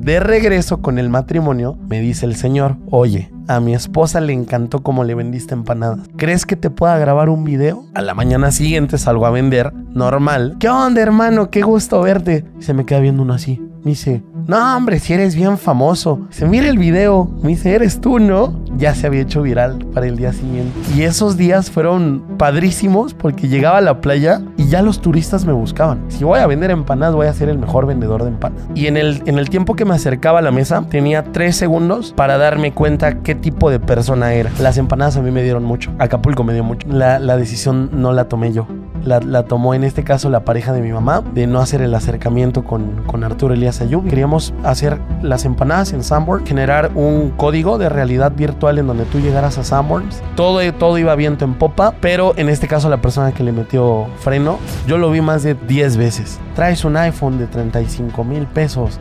De regreso con el matrimonio, me dice el señor, oye, a mi esposa le encantó cómo le vendiste empanadas. ¿Crees que te pueda grabar un video? A la mañana siguiente salgo a vender, normal. ¿Qué onda, hermano? Qué gusto verte. Y se me queda viendo uno así. Me dice, no, hombre, si eres bien famoso. Se mira el video. Me dice, eres tú, ¿no? Ya se había hecho viral para el día siguiente. Y esos días fueron padrísimos porque llegaba a la playa y ya los turistas me buscaban. Si voy a vender empanadas, voy a ser el mejor vendedor de empanadas. Y en el, en el tiempo que me acercaba a la mesa, tenía tres segundos para darme cuenta qué tipo de persona era. Las empanadas a mí me dieron mucho. Acapulco me dio mucho. la decisión no la tomé yo la, tomó en este caso la pareja de mi mamá, de no hacer el acercamiento con, Arturo Elías Ayub. Queríamos hacer las empanadas en Sanborns, generar un código de realidad virtual en donde tú llegaras a Sanborns. Todo, todo iba viento en popa, pero en este caso la persona que le metió freno, yo lo vi más de 10 veces. Traes un iPhone de 35 mil pesos,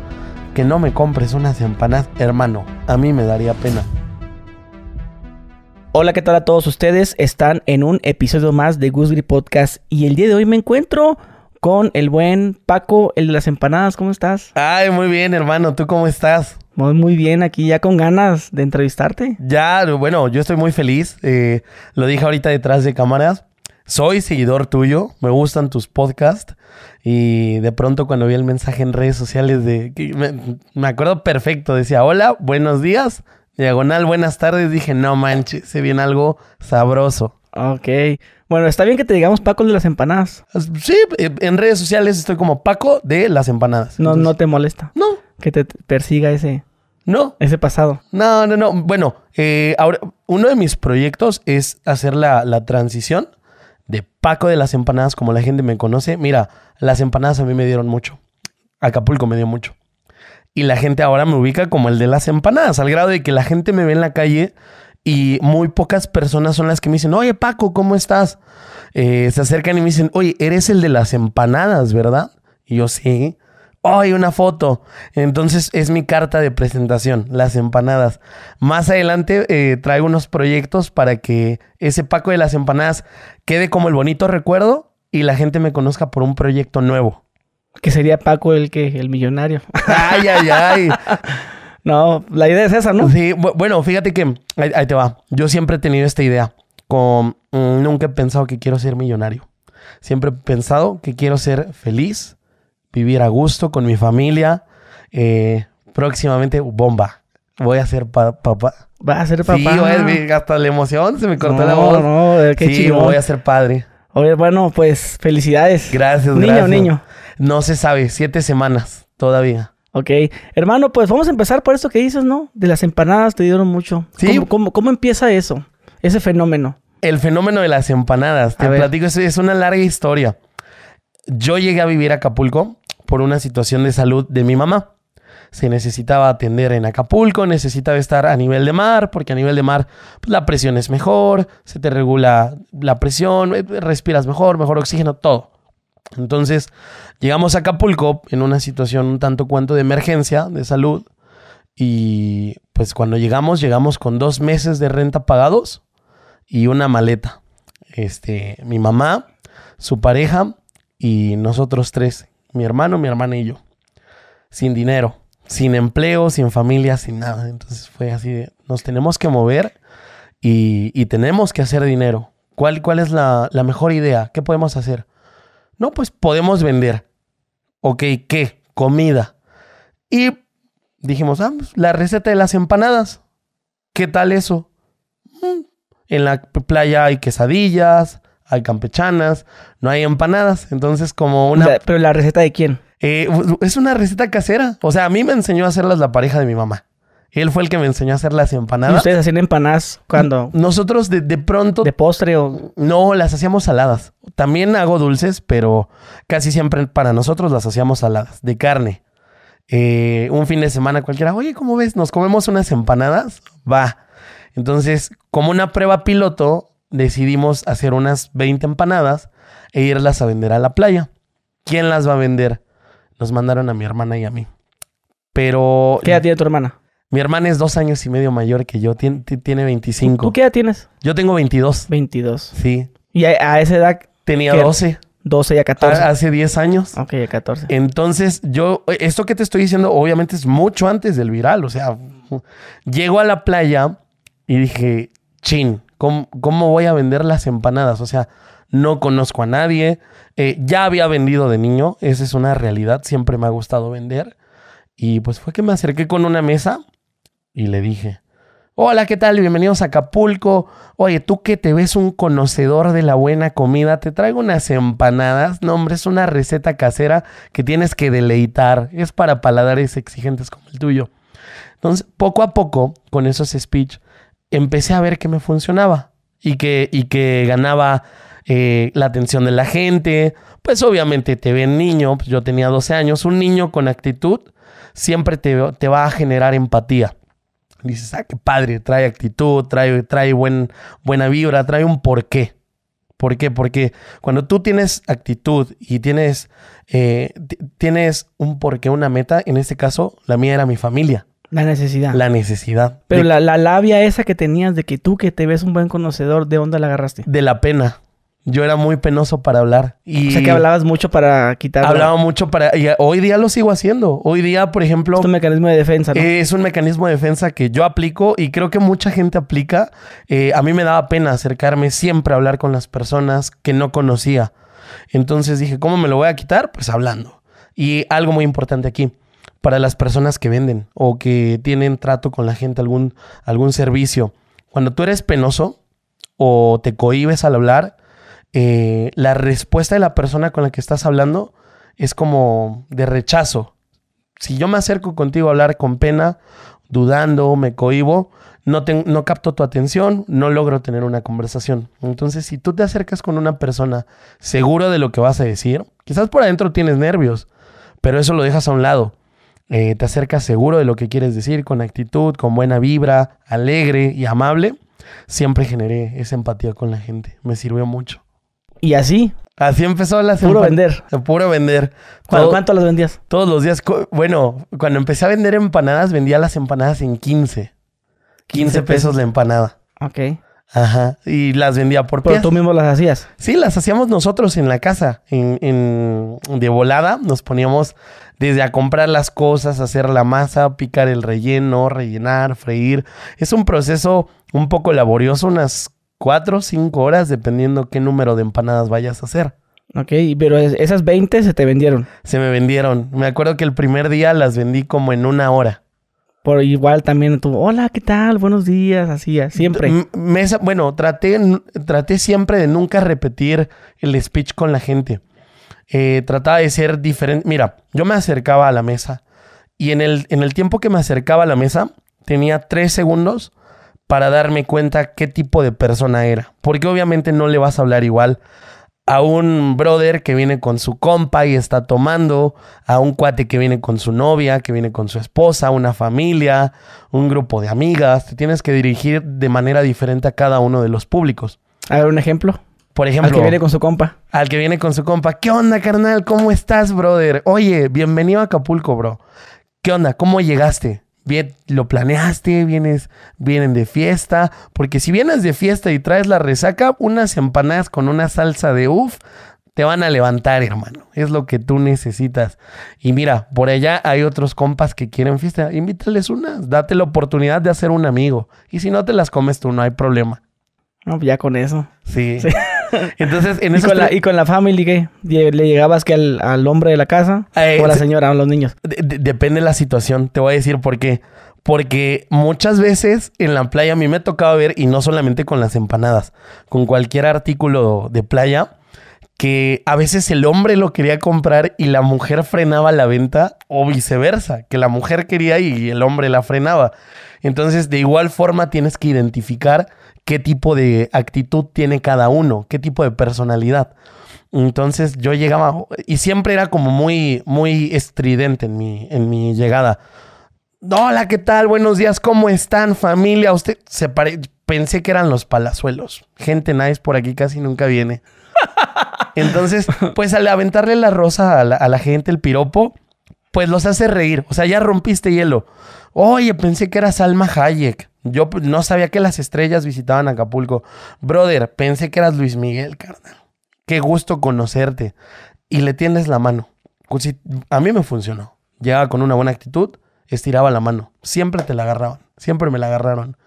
que no me compres unas empanadas, hermano, a mí me daría pena. Hola, ¿qué tal a todos ustedes? Están en un episodio más de Gusgri Podcast y el día de hoy me encuentro con el buen Paco, el de las empanadas. ¿Cómo estás? Ay, muy bien, hermano. ¿Tú cómo estás? Muy, bien, aquí ya con ganas de entrevistarte. Ya, bueno, yo estoy muy feliz. Eh, lo dije ahorita detrás de cámaras. Soy seguidor tuyo, me gustan tus podcasts y de pronto cuando vi el mensaje en redes sociales de... me acuerdo perfecto, decía, hola, buenos días, diagonal buenas tardes, dije, no manches, se viene algo sabroso. Ok. Bueno, está bien que te digamos Paco de las empanadas. Sí, eh, en redes sociales estoy como Paco de las empanadas. No, no te molesta. No. Que te persiga ese. No. Ese pasado. No, no, no. Bueno, eh, ahora, uno de mis proyectos es hacer la, la transición de Paco de las empanadas, como la gente me conoce. Mira, las empanadas a mí me dieron mucho. Acapulco me dio mucho y la gente ahora me ubica como el de las empanadas, al grado de que la gente me ve en la calle y muy pocas personas son las que me dicen, oye Paco, ¿cómo estás? Eh, se acercan y me dicen, oye, eres el de las empanadas, ¿verdad? Y yo sí. ¡Ay, una foto! Entonces es mi carta de presentación, las empanadas. Más adelante eh, traigo unos proyectos para que ese Paco de las empanadas quede como el bonito recuerdo y la gente me conozca por un proyecto nuevo. Que sería Paco el que, el millonario. Ay, ay, ay. no, la idea es esa, ¿no? Sí, bueno, fíjate que ahí, te va. Yo siempre he tenido esta idea. Con, mm, nunca he pensado que quiero ser millonario. Siempre he pensado que quiero ser feliz, vivir a gusto con mi familia. Eh, próximamente, bomba. Voy a ser papá. va a ser papá? Sí, es, hasta la emoción se me cortó la voz. No, qué sí, voy a ser padre. Oye, bueno, pues felicidades. Gracias, gracias. Niño, niño. No se sabe, siete semanas todavía. Ok, hermano, pues vamos a empezar por eso que dices, ¿no? De las empanadas te dieron mucho. ¿Sí? ¿Cómo, cómo, empieza eso, ese fenómeno? El fenómeno de las empanadas, te platico, es, es una larga historia. Yo llegué a vivir a Acapulco por una situación de salud de mi mamá. Se necesitaba atender en Acapulco, necesitaba estar a nivel de mar, porque a nivel de mar pues, la presión es mejor, se te regula la presión, eh, respiras mejor, mejor oxígeno, todo. Entonces, llegamos a Acapulco en una situación un tanto cuanto de emergencia de salud. Y pues cuando llegamos, llegamos con dos meses de renta pagados y una maleta. Este, mi mamá, su pareja y nosotros tres, mi hermano, mi hermana y yo. Sin dinero, sin empleo, sin familia, sin nada. Entonces fue así, nos tenemos que mover y, tenemos que hacer dinero. ¿Cuál, cuál es la, la mejor idea? ¿Qué podemos hacer? No, pues podemos vender. Ok, ¿qué? Comida. Y dijimos, ah, pues, la receta de las empanadas. ¿Qué tal eso? Mm, en la playa hay quesadillas, hay campechanas, no hay empanadas. Entonces, como una. ¿Pero la receta de quién? Eh, es una receta casera. O sea, a mí me enseñó a hacerlas la pareja de mi mamá. Él fue el que me enseñó a hacer las empanadas. ¿Y ustedes hacían empanadas cuando? Nosotros de, pronto. ¿De postre o.? No, las hacíamos saladas. También hago dulces, pero casi siempre para nosotros las hacíamos saladas, de carne. Eh, un fin de semana cualquiera, oye, ¿cómo ves? ¿Nos comemos unas empanadas? Va. Entonces, como una prueba piloto, decidimos hacer unas 20 empanadas e irlas a vender a la playa. ¿Quién las va a vender? Nos mandaron a mi hermana y a mí. Pero. ¿Qué edad tiene tu hermana? Mi hermana es dos años y medio mayor que yo. tiene 25. ¿Tú qué edad tienes? Yo tengo 22. 22. Sí. ¿Y a, esa edad? Tenía 12. 12 y a 14. Ah, hace 10 años. Ok, a 14. Entonces, yo, e, esto que te estoy diciendo, obviamente es mucho antes del viral. O sea, llego a la playa y dije, chin, ¿cómo, voy a vender las empanadas? O sea, no conozco a nadie. Eh, ya había vendido de niño. Esa es una realidad. Siempre me ha gustado vender. Y pues fue que me acerqué con una mesa y le dije, hola, ¿qué tal? Bienvenidos a Acapulco. Oye, tú que te ves un conocedor de la buena comida, te traigo unas empanadas. No, hombre, es una receta casera que tienes que deleitar. Es para paladares exigentes como el tuyo. Entonces, poco a poco, con esos speech, empecé a ver que me funcionaba y que, y que ganaba eh, la atención de la gente. Pues obviamente te ven niño, pues, yo tenía 12 años, un niño con actitud siempre te, te va a generar empatía dices, ah, qué padre, trae actitud, trae, trae buen, buena vibra, trae un porqué. ¿Por qué? Porque cuando tú tienes actitud y tienes, eh, tienes un porqué, una meta, en este caso, la mía era mi familia. La necesidad. La necesidad. Pero la, la labia esa que tenías de que tú que te ves un buen conocedor, ¿de dónde la agarraste? De la pena yo era muy penoso para hablar. o sea que hablabas mucho para quitar. Hablaba mucho para. Y hoy día lo sigo haciendo. Hoy día, por ejemplo. Es un mecanismo de defensa, ¿no? Es un mecanismo de defensa que yo aplico y creo que mucha gente aplica. Eh, a mí me daba pena acercarme siempre a hablar con las personas que no conocía. Entonces dije, ¿cómo me lo voy a quitar? Pues hablando. Y algo muy importante aquí para las personas que venden o que tienen trato con la gente, algún, algún servicio. Cuando tú eres penoso o te cohibes al hablar, eh, la respuesta de la persona con la que estás hablando es como de rechazo. Si yo me acerco contigo a hablar con pena, dudando, me cohibo, no, capto tu atención, no logro tener una conversación. Entonces, si tú te acercas con una persona segura de lo que vas a decir, quizás por adentro tienes nervios, pero eso lo dejas a un lado. Eh, te acercas seguro de lo que quieres decir, con actitud, con buena vibra, alegre y amable, siempre generé esa empatía con la gente. Me sirvió mucho. Y así. Así empezó la Puro vender. Puro vender. ¿Cuánto, las vendías? Todos los días. Bueno, cuando empecé a vender empanadas, vendía las empanadas en 15. 15, pesos, la empanada. Ok. Ajá. Y las vendía por pies. ¿Pero tú mismo las hacías? Sí, las hacíamos nosotros en la casa. En, en, de volada nos poníamos desde a comprar las cosas, hacer la masa, picar el relleno, rellenar, freír. Es un proceso un poco laborioso, unas Cuatro o cinco horas, dependiendo qué número de empanadas vayas a hacer. Ok, pero esas 20 se te vendieron. Se me vendieron. Me acuerdo que el primer día las vendí como en una hora. Por igual también tuvo. hola, ¿qué tal? Buenos días, así, siempre. bueno, traté, siempre de nunca repetir el speech con la gente. Eh, trataba de ser diferente. Mira, yo me acercaba a la mesa y en el, en el tiempo que me acercaba a la mesa tenía tres segundos para darme cuenta qué tipo de persona era. Porque obviamente no le vas a hablar igual a un brother que viene con su compa y está tomando, a un cuate que viene con su novia, que viene con su esposa, una familia, un grupo de amigas. Te tienes que dirigir de manera diferente a cada uno de los públicos. A ver, un ejemplo. Por ejemplo. Al que viene con su compa. Al que viene con su compa. ¿Qué onda, carnal? ¿Cómo estás, brother? Oye, bienvenido a Acapulco, bro. ¿Qué onda? ¿Cómo llegaste? bien lo planeaste, vienes, vienen de fiesta, porque si vienes de fiesta y traes la resaca, unas empanadas con una salsa de uff te van a levantar, hermano. Es lo que tú necesitas. Y mira, por allá hay otros compas que quieren fiesta, invítales unas, date la oportunidad de hacer un amigo. Y si no te las comes tú, no hay problema. No, ya con eso. sí. Entonces, en ¿Y con la familia, gay ¿Le llegabas que al, hombre de la casa eh, o a la señora a los niños? depende de la situación. Te voy a decir por qué. Porque muchas veces en la playa a mí me ha tocado ver, y no solamente con las empanadas, con cualquier artículo de playa, que a veces el hombre lo quería comprar y la mujer frenaba la venta o viceversa, que la mujer quería y el hombre la frenaba. Entonces, de igual forma, tienes que identificar qué tipo de actitud tiene cada uno, qué tipo de personalidad. Entonces yo llegaba y siempre era como muy, muy estridente en mi, en mi llegada. Hola, ¿qué tal? Buenos días, ¿cómo están, familia? Usted se pensé que eran los palazuelos. Gente nice por aquí casi nunca viene. Entonces, pues al aventarle la rosa a la, gente, el piropo, pues los hace reír. O sea, ya rompiste hielo. Oye, pensé que eras Alma Hayek. Yo pues, no sabía que las estrellas visitaban Acapulco. Brother, pensé que eras Luis Miguel, carnal. Qué gusto conocerte. Y le tienes la mano. Pues, a mí me funcionó. Llegaba con una buena actitud, estiraba la mano. Siempre te la agarraban. Siempre me la agarraron.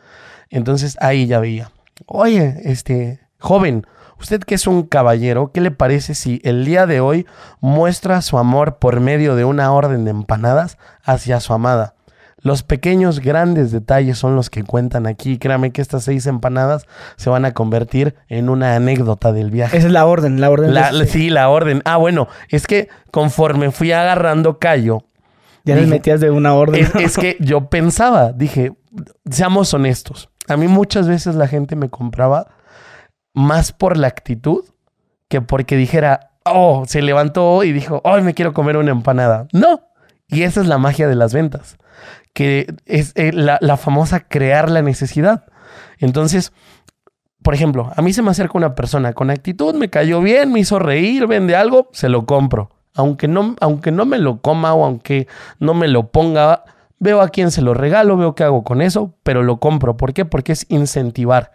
Entonces ahí ya veía. Oye, este, joven, Usted que es un caballero, ¿qué le parece si el día de hoy muestra su amor por medio de una orden de empanadas hacia su amada? Los pequeños grandes detalles son los que cuentan aquí. Créame que estas seis empanadas se van a convertir en una anécdota del viaje. Esa es la orden, la orden. La, eh, Sí, la orden. Ah, bueno, es que conforme fui agarrando callo. Ya le metías de una orden. es que yo pensaba, dije, seamos honestos. A mí muchas veces la gente me compraba más por la actitud que porque dijera, oh, se levantó y dijo, hoy me quiero comer una empanada. No. Y esa es la magia de las ventas, que es eh, la, la, famosa crear la necesidad. Entonces, por ejemplo, a mí se me acerca una persona con actitud, me cayó bien, me hizo reír, vende algo, se lo compro. Aunque no, aunque no me lo coma o aunque no me lo ponga, veo a quién se lo regalo, veo qué hago con eso, pero lo compro. ¿Por qué? Porque es incentivar.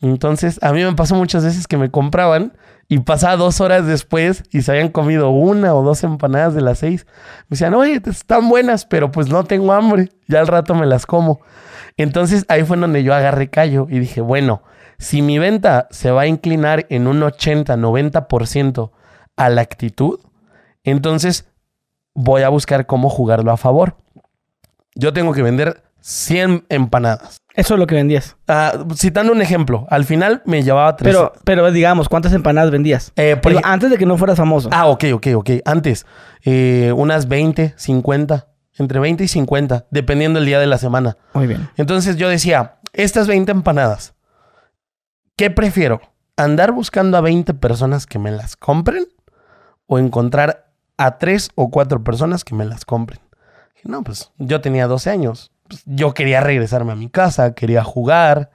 Entonces, a mí me pasó muchas veces que me compraban y pasaba dos horas después y se habían comido una o dos empanadas de las seis. Me decían, oye, están buenas, pero pues no tengo hambre, ya al rato me las como. Entonces ahí fue donde yo agarré callo y dije, bueno, si mi venta se va a inclinar en un 80, 90% a la actitud, entonces voy a buscar cómo jugarlo a favor. Yo tengo que vender 100 empanadas. Eso es lo que vendías. Ah, citando un ejemplo, al final me llevaba tres. Pero, pero digamos, ¿cuántas empanadas vendías? Eh, antes de que no fueras famoso. Ah, ok, ok, ok. Antes, eh, unas 20, 50, entre 20 y 50, dependiendo del día de la semana. Muy bien. Entonces yo decía, estas 20 empanadas, ¿qué prefiero? ¿Andar buscando a 20 personas que me las compren o encontrar a 3 o 4 personas que me las compren? no, pues yo tenía 12 años. Pues, yo quería regresarme a mi casa, quería jugar,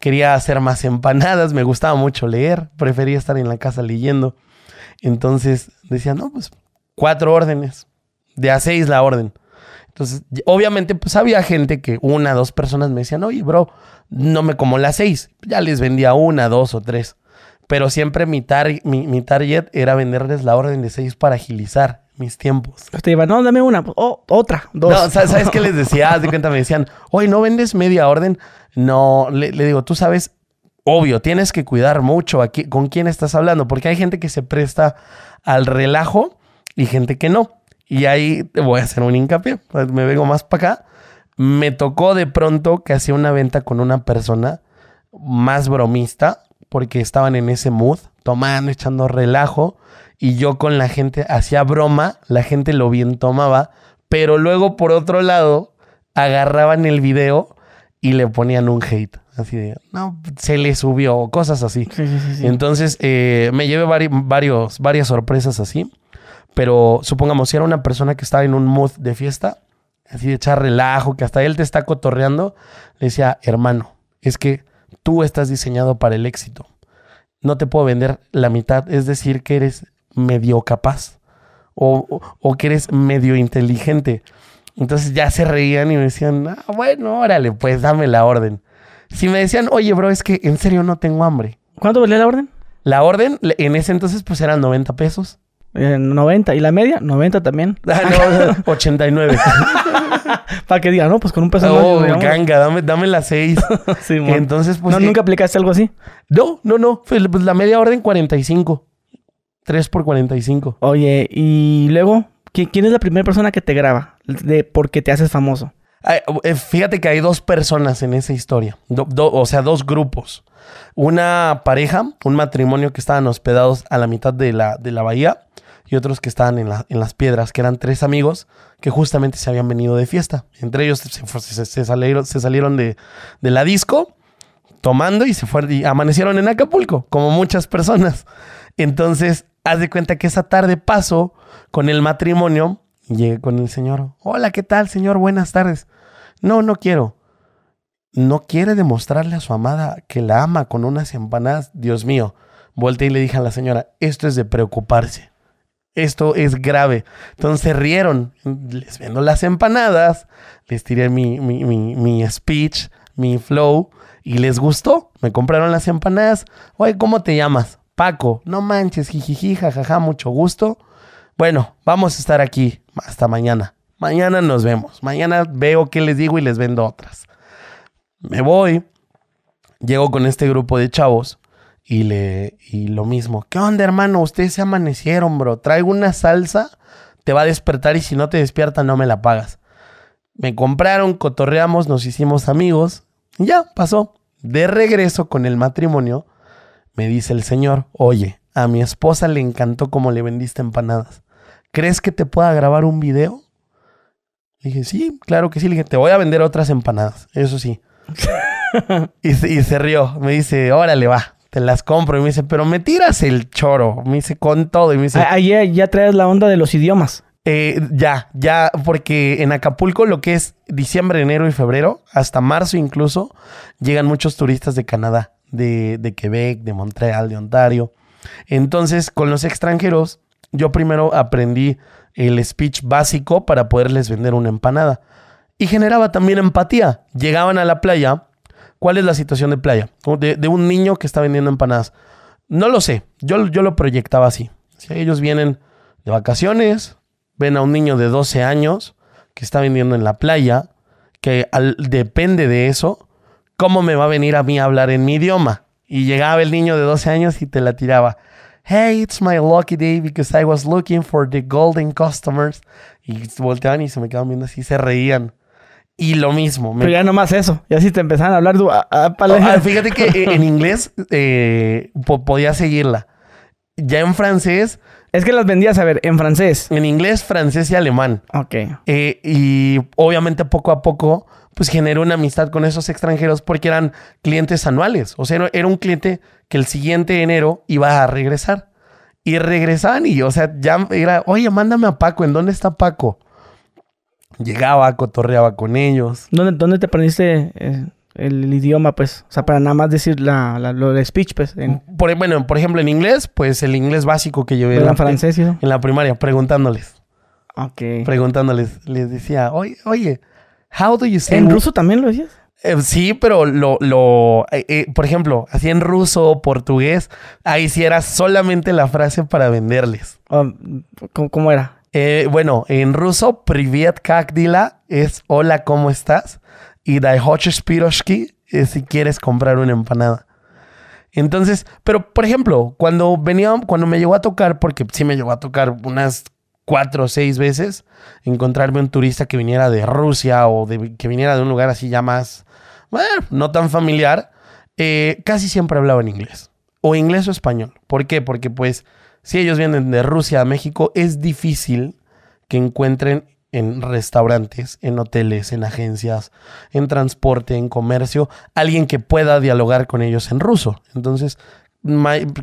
quería hacer más empanadas, me gustaba mucho leer, prefería estar en la casa leyendo. Entonces decía, no, pues cuatro órdenes, de a seis la orden. Entonces, obviamente, pues había gente que una, dos personas me decían, oye, bro, no me como las seis. Ya les vendía una, dos o tres. Pero siempre mi, mi, target era venderles la orden de seis para agilizar mis tiempos. Te iba no, dame una, otra, dos. No, ¿sabes, qué les decía? de cuenta, me decían, hoy ¿no vendes media orden? No, le, digo, tú sabes, obvio, tienes que cuidar mucho aquí, con quién estás hablando, porque hay gente que se presta al relajo y gente que no. Y ahí te voy a hacer un hincapié, pues, me vengo más para acá. Me tocó de pronto que hacía una venta con una persona más bromista porque estaban en ese mood, tomando, echando relajo, y yo con la gente hacía broma, la gente lo bien tomaba, pero luego por otro lado agarraban el video y le ponían un hate. Así de, no, se le subió, cosas así. Entonces, eh, me llevé varios, varias sorpresas así. Pero supongamos, si era una persona que estaba en un mood de fiesta, así de echar relajo, que hasta él te está cotorreando, le decía, hermano, es que tú estás diseñado para el éxito. No te puedo vender la mitad, es decir, que eres medio capaz o, que eres medio inteligente. Entonces ya se reían y me decían, ah, bueno, órale, pues dame la orden. Si me decían, oye, bro, es que en serio no tengo hambre. ¿Cuánto valía la orden? La orden en ese entonces pues eran 90 pesos. 90. Eh, ¿Y la media? 90 también. Ah, no, 89. Para que diga, no, pues con un peso oh, ganga, dame, dame las 6. sí, Entonces, pues. ¿No, ¿Nunca aplicaste algo así? No, no, no. Pues, pues la media orden 45. 3 por 45. Oye, y luego, ¿quién es la primera persona que te graba? De porque te haces famoso. Eh, fíjate que hay dos personas en esa historia, o sea, dos grupos. Una pareja, un matrimonio que estaban hospedados a la mitad de la, de la bahía y otros que estaban en, las piedras, que eran tres amigos que justamente se habían venido de fiesta. Entre ellos se, salieron, de, la disco tomando y se fueron y amanecieron en Acapulco, como muchas personas. Entonces, haz de cuenta que esa tarde paso con el matrimonio y llegué con el señor. Hola, ¿qué tal, señor? Buenas tardes. No, no quiero. No quiere demostrarle a su amada que la ama con unas empanadas. Dios mío. vuelta y le dije a la señora, esto es de preocuparse. Esto es grave. Entonces rieron. Les vendo las empanadas. Les tiré mi, speech, mi flow. Y les gustó. Me compraron las empanadas. Oye, ¿cómo te llamas? Paco. No manches, jijiji, jajaja, mucho gusto. Bueno, vamos a estar aquí hasta mañana. Mañana nos vemos. Mañana veo qué les digo y les vendo otras. Me voy. Llego con este grupo de chavos y, lo mismo, ¿qué onda hermano? Ustedes se amanecieron, bro. Traigo una salsa, te va a despertar y si no te despierta no me la pagas. Me compraron, cotorreamos, nos hicimos amigos. Y ya, pasó. De regreso con el matrimonio, me dice el señor, oye, a mi esposa le encantó cómo le vendiste empanadas. ¿Crees que te pueda grabar un video? Le dije, sí, claro que sí. Le dije, te voy a vender otras empanadas, eso sí. y, y, se rió. Me dice, órale, va las compro. Y me dice, pero me tiras el choro. Me dice, con todo. Y me dice... Ayer ya traes la onda de los idiomas. Eh, ya, ya, porque en Acapulco lo que es diciembre, enero y febrero, hasta marzo incluso, llegan muchos turistas de Canadá, de, de Quebec, de Montreal, de Ontario. Entonces, con los extranjeros, yo primero aprendí el speech básico para poderles vender una empanada. Y generaba también empatía. Llegaban a la playa ¿Cuál es la situación de playa? De, un niño que está vendiendo empanadas. No lo sé. Yo, yo lo proyectaba así. Si ellos vienen de vacaciones, ven a un niño de 12 años que está vendiendo en la playa, que depende de eso, ¿cómo me va a venir a mí a hablar en mi idioma? Y llegaba el niño de 12 años y te la tiraba. Hey, it's my lucky day because I was looking for the golden customers. Y volteaban y se me quedaban viendo así, se reían. Y lo mismo. Pero ya no más eso. Ya si te empezaban a hablar... Ah, ah, a, ah, fíjate que eh, en inglés eh, podía seguirla. Ya en francés... Es que las vendías, a ver, en francés. En inglés, francés y alemán. Ok. Eh, y obviamente poco a poco, pues generó una amistad con esos extranjeros porque eran clientes anuales. O sea, era un cliente que el siguiente enero iba a regresar. Y regresaban y, o sea, ya era, oye, mándame a Paco, ¿en dónde está Paco? llegaba, cotorreaba con ellos. ¿Dónde, dónde te aprendiste eh, el, idioma, pues? O sea, para nada más decir la, speech, pues. bueno, por ejemplo, en inglés, pues el inglés básico que yo... en la, francés, en, la primaria, preguntándoles. Ok. Preguntándoles. Les decía, oye, oye how do ¿En ruso también lo decías? Eh, sí, pero lo, lo eh, por ejemplo, así en ruso o portugués, ahí sí era solamente la frase para venderles. Ah, ¿cómo, era? Eh, bueno, en ruso, Privet Kakdila es hola, ¿cómo estás? Y daihoch Spiroshki es eh, si quieres comprar una empanada. Entonces, pero por ejemplo, cuando venía, cuando me llegó a tocar, porque sí me llegó a tocar unas cuatro o seis veces, encontrarme un turista que viniera de Rusia o que viniera de un lugar así ya más, bueno, no tan familiar, eh, casi siempre hablaba en inglés. O inglés o español. ¿Por qué? Porque pues si ellos vienen de Rusia a México, es difícil que encuentren en restaurantes, en hoteles, en agencias, en transporte, en comercio, alguien que pueda dialogar con ellos en ruso. Entonces,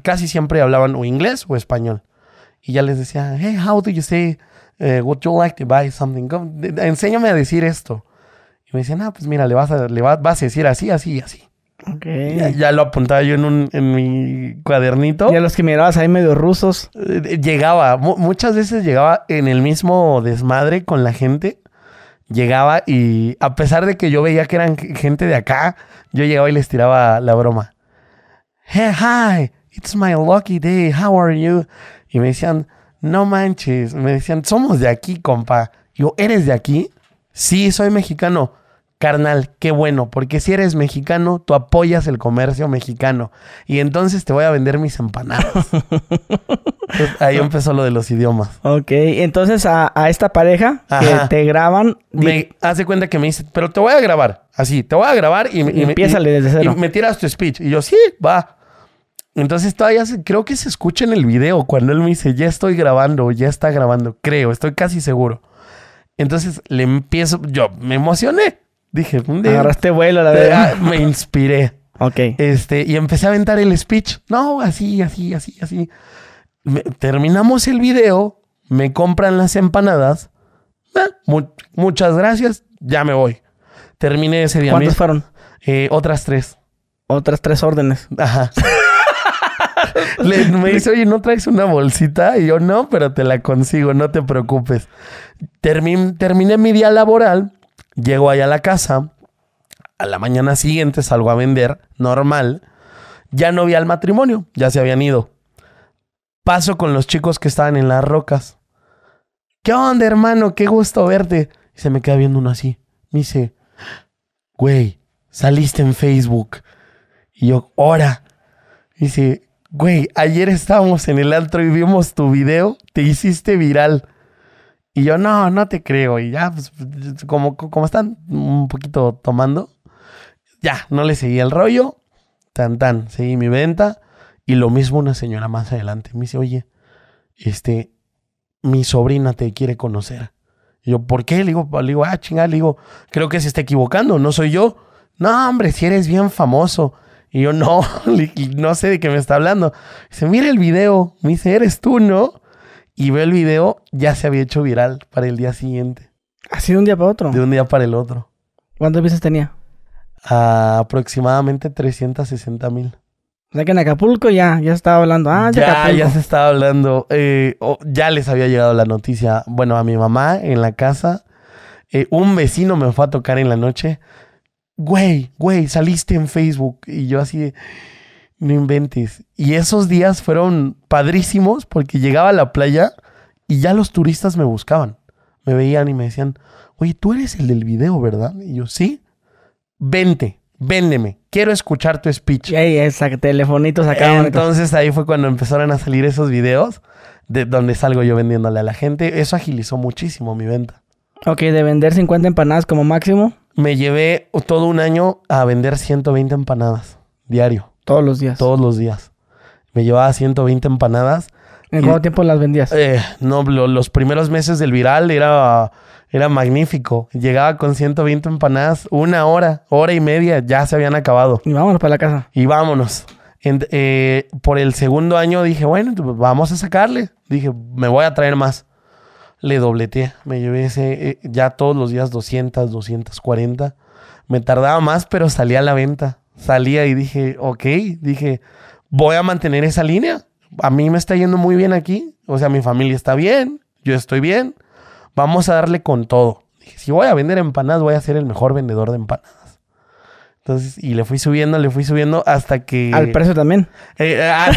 casi siempre hablaban o inglés o español. Y ya les decía, hey, how do you say, eh, would you like to buy something? enséñame a decir esto. Y me decían, ah, pues mira, le vas a, le vas a decir así, así, así. Ya, lo apuntaba yo en, un, en mi cuadernito. Y a los que mirabas ahí medio rusos. Eh, llegaba, muchas veces llegaba en el mismo desmadre con la gente. Llegaba y a pesar de que yo veía que eran gente de acá, yo llegaba y les tiraba la broma. Hey, hi, it's my lucky day, how are you? Y me decían, no manches, me decían, somos de aquí, compa. Yo, ¿eres de aquí? Sí, soy mexicano carnal, qué bueno, porque si eres mexicano, tú apoyas el comercio mexicano y entonces te voy a vender mis empanadas. ahí empezó lo de los idiomas. Ok, entonces a, esta pareja que te graban. Me hace cuenta que me dice, pero te voy a grabar, así, te voy a grabar y, me, me tiras tu speech. Y yo, sí, va. Entonces todavía creo que se escucha en el video cuando él me dice, ya estoy grabando, ya está grabando, creo, estoy casi seguro. Entonces le empiezo, yo me emocioné. Dije, ¿dónde? Agarraste vuelo, la verdad. Ah, me inspiré. Ok. Este, y empecé a aventar el speech. No, así, así, así, así. terminamos el video, me compran las empanadas. Ah, muchas gracias, ya me voy. Terminé ese día. ¿Cuántas fueron? Eh, otras tres. Otras tres órdenes. Ajá. me dice, oye, ¿no traes una bolsita? Y yo, no, pero te la consigo, no te preocupes. terminé mi día laboral Llego allá a la casa, a la mañana siguiente salgo a vender, normal. Ya no vi al matrimonio, ya se habían ido. Paso con los chicos que estaban en las rocas. ¿Qué onda, hermano? Qué gusto verte. Y se me queda viendo uno así. Me dice, güey, saliste en Facebook. Y yo, ora. dice, güey, ayer estábamos en el antro y vimos tu video, te hiciste viral. Y yo, no, no te creo. Y ya, pues, como, como están un poquito tomando, ya, no le seguí el rollo. Tan, tan, seguí mi venta. Y lo mismo una señora más adelante. Me dice, oye, este, mi sobrina te quiere conocer. Y yo, ¿por qué? Le digo, le digo, ah, chingada, le digo, creo que se está equivocando, no soy yo. No, hombre, si eres bien famoso. Y yo, no, no sé de qué me está hablando. Dice, mira el video. Me dice, eres tú, ¿no? y veo el video, ya se había hecho viral para el día siguiente. ¿Así de un día para otro? De un día para el otro. ¿Cuántas veces tenía? aproximadamente 360 mil. O sea que en Acapulco ya, ya estaba hablando. Ah, ya, ya se estaba hablando. Eh, ya les había llegado la noticia. Bueno, a mi mamá en la casa. Eh, un vecino me fue a tocar en la noche. Güey, güey, saliste en Facebook. Y yo así no inventes. Y esos días fueron padrísimos porque llegaba a la playa y ya los turistas me buscaban. Me veían y me decían, oye, tú eres el del video, ¿verdad? Y yo, sí. Vente, véndeme. Quiero escuchar tu speech. Y ahí esa, telefonitos acá. Entonces ahí fue cuando empezaron a salir esos videos de donde salgo yo vendiéndole a la gente. Eso agilizó muchísimo mi venta. Ok, de vender 50 empanadas como máximo. Me llevé todo un año a vender 120 empanadas diario. Todos los días. Todos los días. Me llevaba 120 empanadas. ¿En cuánto tiempo las vendías? Eh, no, los primeros meses del viral era, era magnífico. Llegaba con 120 empanadas, una hora, hora y media, ya se habían acabado. Y vámonos para la casa. Y vámonos. Eh, por el segundo año dije, bueno, pues, vamos a sacarle. Dije, me voy a traer más. Le dobleteé. Me llevé ese, eh, ya todos los días 200, 240. Me tardaba más, pero salía a la venta salía y dije, ok, dije, voy a mantener esa línea. A mí me está yendo muy bien aquí. O sea, mi familia está bien, yo estoy bien. Vamos a darle con todo. Dije, si voy a vender empanadas, voy a ser el mejor vendedor de empanadas. Entonces, y le fui subiendo, le fui subiendo hasta que... Al precio también. Eh, eh, ah,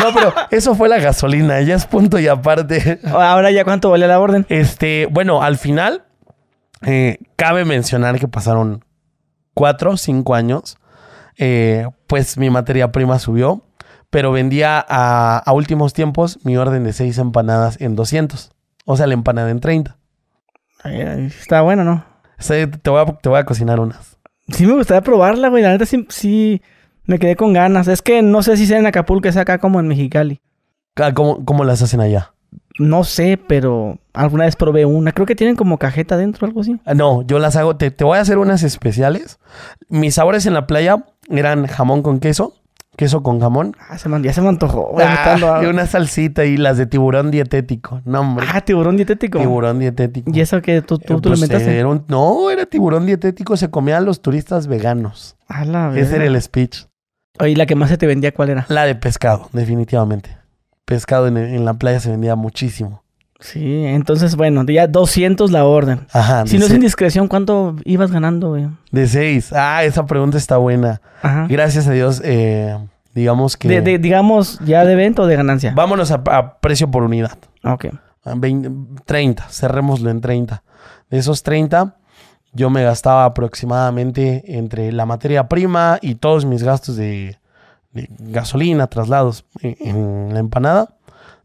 no, pero eso fue la gasolina, ya es punto y aparte. Ahora ya cuánto vale la orden. Este, bueno, al final, eh, cabe mencionar que pasaron cuatro, cinco años eh, pues mi materia prima subió, pero vendía a, últimos tiempos mi orden de 6 empanadas en 200. O sea, la empanada en 30. Está bueno, ¿no? te, voy a, te voy a cocinar unas. Sí, me gustaría probarla, güey. La neta sí, sí me quedé con ganas. Es que no sé si sea en Acapulco, es acá como en Mexicali. Ah, ¿Cómo, las hacen allá? No sé, pero alguna vez probé una. Creo que tienen como cajeta dentro, algo así. Ah, no, yo las hago. Te, te voy a hacer unas especiales. Mis sabores en la playa eran jamón con queso, queso con jamón. Ah, se ya se me antojó. Ah, y una salsita y las de tiburón dietético. No, hombre. Ah, tiburón dietético. Tiburón dietético. ¿Y eso que tú, tú, eh, pues, no, era tiburón dietético, se comían los turistas veganos. Ah, la verdad. Ese era el speech. Oye, la que más se te vendía cuál era? La de pescado, definitivamente. Pescado en la playa se vendía muchísimo. Sí, entonces, bueno, ya 200 la orden. Ajá. Si no es indiscreción, ¿cuánto ibas ganando, güey? De 6. Ah, esa pregunta está buena. Ajá. Gracias a Dios, eh, digamos que... digamos, ya de venta o de ganancia. Vámonos a, precio por unidad. Ok. 30, ah, cerrémoslo en 30. De esos 30, yo me gastaba aproximadamente entre la materia prima y todos mis gastos de, gasolina, traslados en, en la empanada,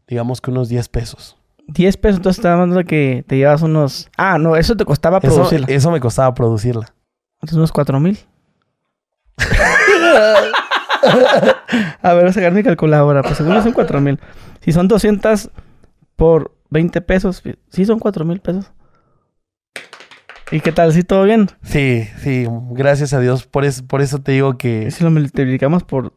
digamos que unos 10 pesos. 10 pesos, entonces estaba dando que te llevas unos. Ah, no, eso te costaba producirla. Eso me costaba producirla. Entonces, unos 4 mil. a ver, voy a sacar mi calculadora. Pues seguro son 4 mil. Si son 200 por 20 pesos, sí son 4 mil pesos. ¿Y qué tal? ¿Sí todo bien? Sí, sí, gracias a Dios. Por, por eso te digo que. si lo multiplicamos por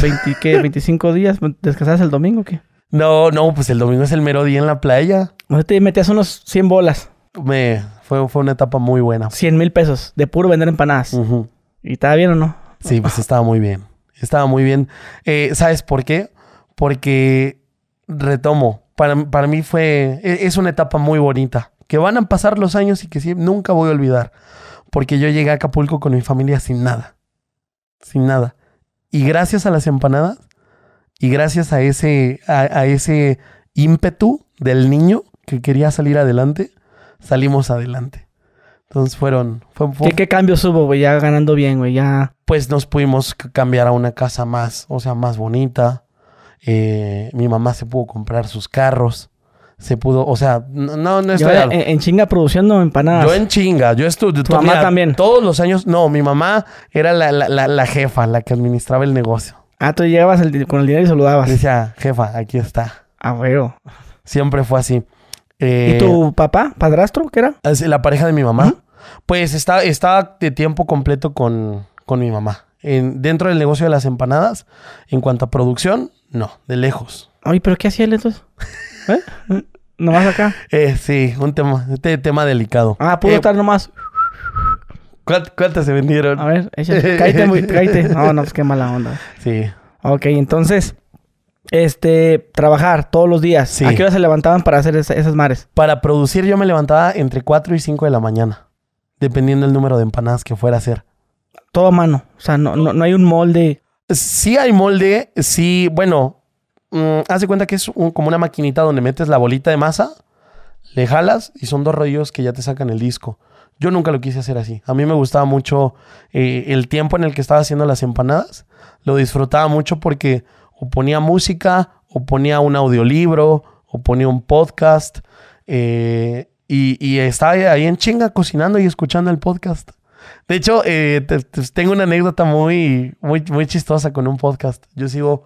20, ¿qué? 25 días, ¿descansas el domingo o qué? No, no, pues el domingo es el mero día en la playa. te metías unos 100 bolas. Me, fue, fue una etapa muy buena. 100 mil pesos de puro vender empanadas. ¿Y estaba bien o no? Sí, pues estaba muy bien. Estaba muy bien. Eh, ¿Sabes por qué? Porque retomo. Para, para mí fue. E, es una etapa muy bonita. Que van a pasar los años y que sí, nunca voy a olvidar. Porque yo llegué a Acapulco con mi familia sin nada. Sin nada. Y gracias a las empanadas y gracias a ese, a, ese ímpetu del niño que quería salir adelante, salimos adelante. Entonces fueron... ¿Qué, cambios hubo, güey? Ya ganando bien, güey, Pues nos pudimos cambiar a una casa más, o sea, más bonita. Eh, mi mamá se pudo comprar sus carros. Se pudo, o sea, no, no estoy... Eh, en, chinga produciendo empanadas. Yo en chinga, yo estuve... Tu mamá también. Todos los años, no, mi mamá era la jefa, la que administraba el negocio. Ah, tú llegabas con el dinero y saludabas. Decía, jefa, aquí está. Ah, ver. Siempre fue así. Eh, ¿Y tu papá, padrastro, qué era? Ah, la pareja de mi mamá. Pues estaba está de tiempo completo con, mi mamá. En, dentro del negocio de las empanadas, en cuanto a producción, no, de lejos. Ay, pero ¿qué hacía él entonces? ¿No ¿Eh? ¿Nomás acá? Eh, sí, un tema, este tema delicado. Ah, pudo eh, estar nomás. ¿Cuántas se vendieron? A ver, échate. cállate, muy, cállate. No, no, pues qué mala onda. Sí. Ok, entonces, este, trabajar todos los días. ¿A qué hora se levantaban para hacer esas mares? Para producir yo me levantaba entre 4 y 5 de la mañana, dependiendo el número de empanadas que fuera a hacer. Todo a mano, o sea, no, no, hay un molde. Sí hay molde, sí, bueno, hace mm, haz de cuenta que es como una maquinita donde metes la bolita de masa, le jalas y son dos rollos que ya te sacan el disco. Yo nunca lo quise hacer así. A mí me gustaba mucho eh, el tiempo en el que estaba haciendo las empanadas. Lo disfrutaba mucho porque o ponía música, o ponía un audiolibro, o ponía un podcast. Eh, y, y, estaba ahí en chinga cocinando y escuchando el podcast. De hecho, eh, tengo una anécdota muy, muy, muy chistosa con un podcast. Yo sigo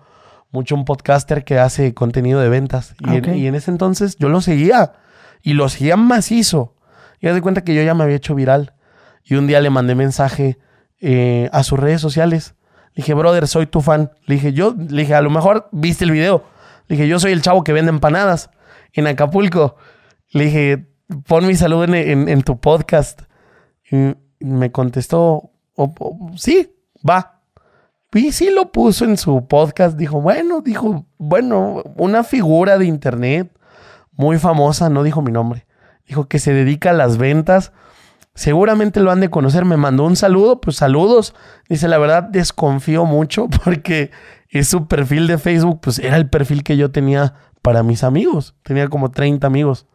mucho un podcaster que hace contenido de ventas. Y, en, y en ese entonces yo lo seguía. Y lo seguía macizo me di cuenta que yo ya me había hecho viral. Y un día le mandé mensaje eh, a sus redes sociales. Le dije, brother, soy tu fan. Le dije, yo, le dije, a lo mejor viste el video. Le dije, yo soy el chavo que vende empanadas en Acapulco. Le dije, pon mi saludo en, tu podcast. Y me contestó, sí, va. Y sí lo puso en su podcast. Dijo, bueno, dijo, bueno, una figura de internet muy famosa, no dijo mi nombre dijo que se dedica a las ventas. Seguramente lo han de conocer. Me mandó un saludo, pues saludos. Dice, la verdad, desconfío mucho porque es su perfil de Facebook, pues era el perfil que yo tenía para mis amigos. Tenía como 30 amigos.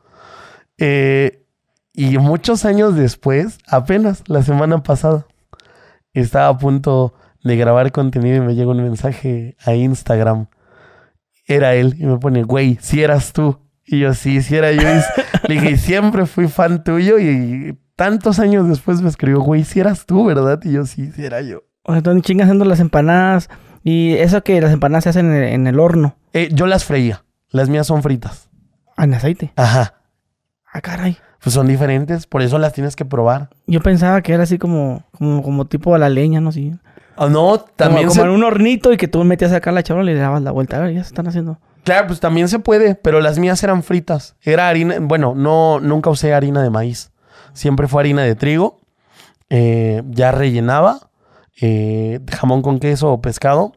Eh, y muchos años después, apenas la semana pasada, estaba a punto de grabar contenido y me llega un mensaje a Instagram. Era él y me pone, güey, si eras tú. Y yo, sí, era yo. le dije, siempre fui fan tuyo y tantos años después me escribió, güey, si eras tú, ¿verdad? Y yo, sí, si era yo. O sea, están chingando haciendo las empanadas. Y eso que las empanadas se hacen en el, horno. Eh, yo las freía. Las mías son fritas. Ah, ¿En aceite? Ajá. Ah, caray. Pues son diferentes, por eso las tienes que probar. Yo pensaba que era así como, como, como tipo a la leña, no sé. Sí. Ah, no, también. Como, en un hornito y que tú metías acá la charola y le dabas la vuelta. A ver, ya se están haciendo. Claro, pues también se puede, pero las mías eran fritas. Era harina, bueno, no, nunca usé harina de maíz. Siempre fue harina de trigo. Eh, ya rellenaba eh, jamón con queso o pescado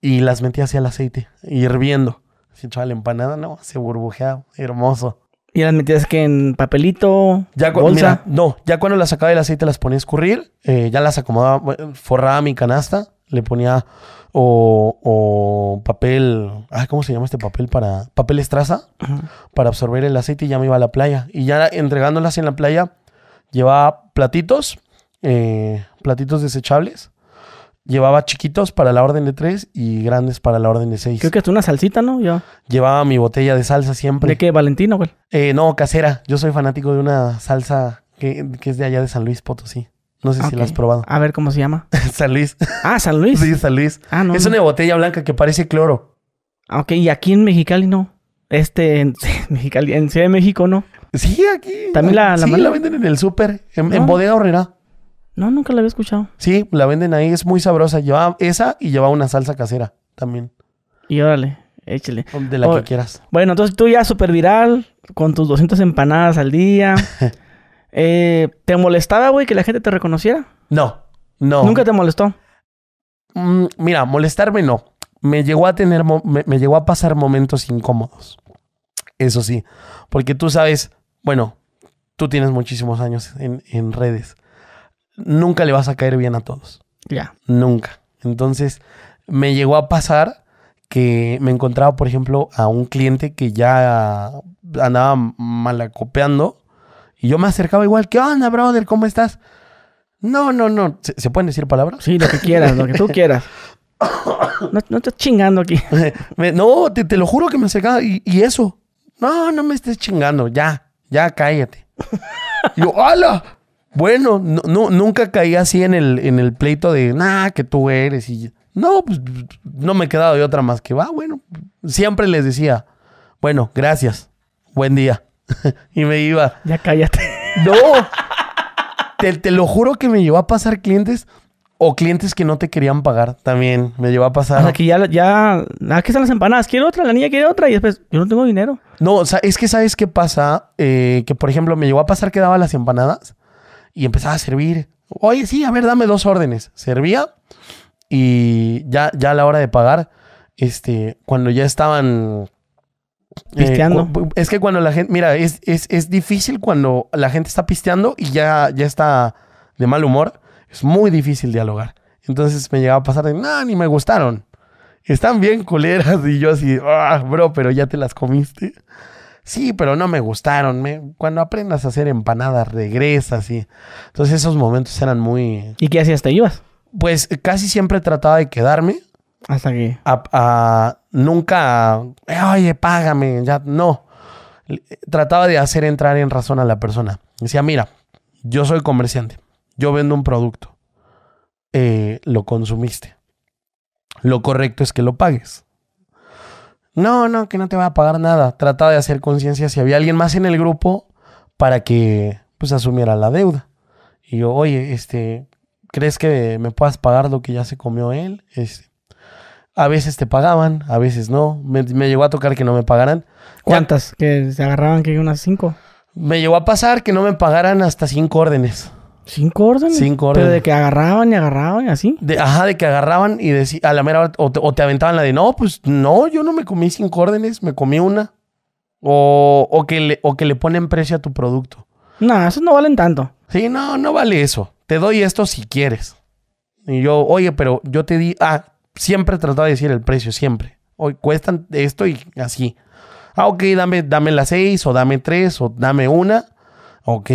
y las metía hacia el aceite, hirviendo. Si echaba la empanada, no, se burbujeaba, hermoso. ¿Y las metías que en papelito? Ya no, ya cuando las sacaba del aceite las ponía a escurrir, eh, ya las acomodaba, forraba mi canasta le ponía o, papel, ah, ¿cómo se llama este papel? para Papel estraza para absorber el aceite y ya me iba a la playa. Y ya entregándolas en la playa, llevaba platitos, eh, platitos desechables. Llevaba chiquitos para la orden de tres y grandes para la orden de seis. Creo que es una salsita, ¿no? Llevaba mi botella de salsa siempre. ¿De qué? ¿Valentino, güey? Eh, no, casera. Yo soy fanático de una salsa que, que es de allá de San Luis Potosí. No sé si la has probado. A ver cómo se llama. San Luis. Ah, San Luis. sí, San ah, Es una botella blanca que parece cloro. Ah, ok, y aquí en Mexicali no. Este, en Mexicali, en Ciudad de México no. Sí, aquí. También la, sí, la venden en el súper, en, bodega horrera. No, nunca la había escuchado. Sí, la venden ahí, es muy sabrosa. Llevaba esa y llevaba una salsa casera también. Y órale, échale. De la que quieras. Bueno, entonces tú ya súper viral, con tus 200 empanadas al día. Eh, ¿Te molestaba, güey, que la gente te reconociera? No, no. ¿Nunca te molestó? Mm, mira, molestarme no. Me llegó a tener, me, llegó a pasar momentos incómodos. Eso sí, porque tú sabes, bueno, tú tienes muchísimos años en, redes. Nunca le vas a caer bien a todos. Ya. Nunca. Entonces, me llegó a pasar que me encontraba, por ejemplo, a un cliente que ya andaba malacopeando y yo me acercaba igual, ¿qué onda, brother? ¿Cómo estás? No, no, no. ¿Se, pueden decir palabras? Sí, lo que quieras, lo que tú quieras. No, no estás chingando aquí. no, te, lo juro que me acercaba. Y, y, eso. No, no me estés chingando. Ya, ya cállate. yo, ¡hala! Bueno, no, nunca caí así en el, en el pleito de, nah, que tú eres. Y no, pues no me he quedado de otra más que va. Ah, bueno, siempre les decía, bueno, gracias. Buen día. y me iba. Ya cállate. No. te, lo juro que me llevó a pasar clientes o clientes que no te querían pagar también. Me llevó a pasar. O que ya, ya, que están las empanadas. Quiero otra, la niña quiere otra y después, yo no tengo dinero. No, o sea, es que sabes qué pasa. Eh, que por ejemplo, me llevó a pasar que daba las empanadas y empezaba a servir. Oye, sí, a ver, dame dos órdenes. Servía y ya, ya a la hora de pagar, este, cuando ya estaban eh, pisteando. es que cuando la gente, mira, es, es, difícil cuando la gente está pisteando y ya, ya está de mal humor. Es muy difícil dialogar. Entonces me llegaba a pasar de, ni me gustaron. Están bien culeras y yo así, ah, bro, pero ya te las comiste. Sí, pero no me gustaron. cuando aprendas a hacer empanadas, regresas y... Entonces esos momentos eran muy... ¿Y qué hacías? ¿Te ibas? Pues casi siempre trataba de quedarme. Hasta que... a, Nunca, oye, págame, ya, no. Trataba de hacer entrar en razón a la persona. Decía, mira, yo soy comerciante, yo vendo un producto, eh, lo consumiste. Lo correcto es que lo pagues. No, no, que no te va a pagar nada. Trataba de hacer conciencia si había alguien más en el grupo para que pues asumiera la deuda. Y yo, oye, este, ¿crees que me puedas pagar lo que ya se comió él? Este, a veces te pagaban, a veces no. Me, llegó a tocar que no me pagaran. ¿Cuántas? que se agarraban que unas cinco. Me llegó a pasar que no me pagaran hasta cinco órdenes. ¿Cinco órdenes? Cinco órdenes. Pero de que agarraban y agarraban y así. ajá, de que agarraban y decían, a la mera hora, o, te, aventaban la de, no, pues no, yo no me comí cinco órdenes, me comí una. O, que, le, o que le ponen precio a tu producto. No, esos no valen tanto. Sí, no, no vale eso. Te doy esto si quieres. Y yo, oye, pero yo te di, ah, siempre trataba de decir el precio, siempre. Hoy cuestan esto y así. Ah, ok, dame, dame las seis o dame tres o dame una. Ok.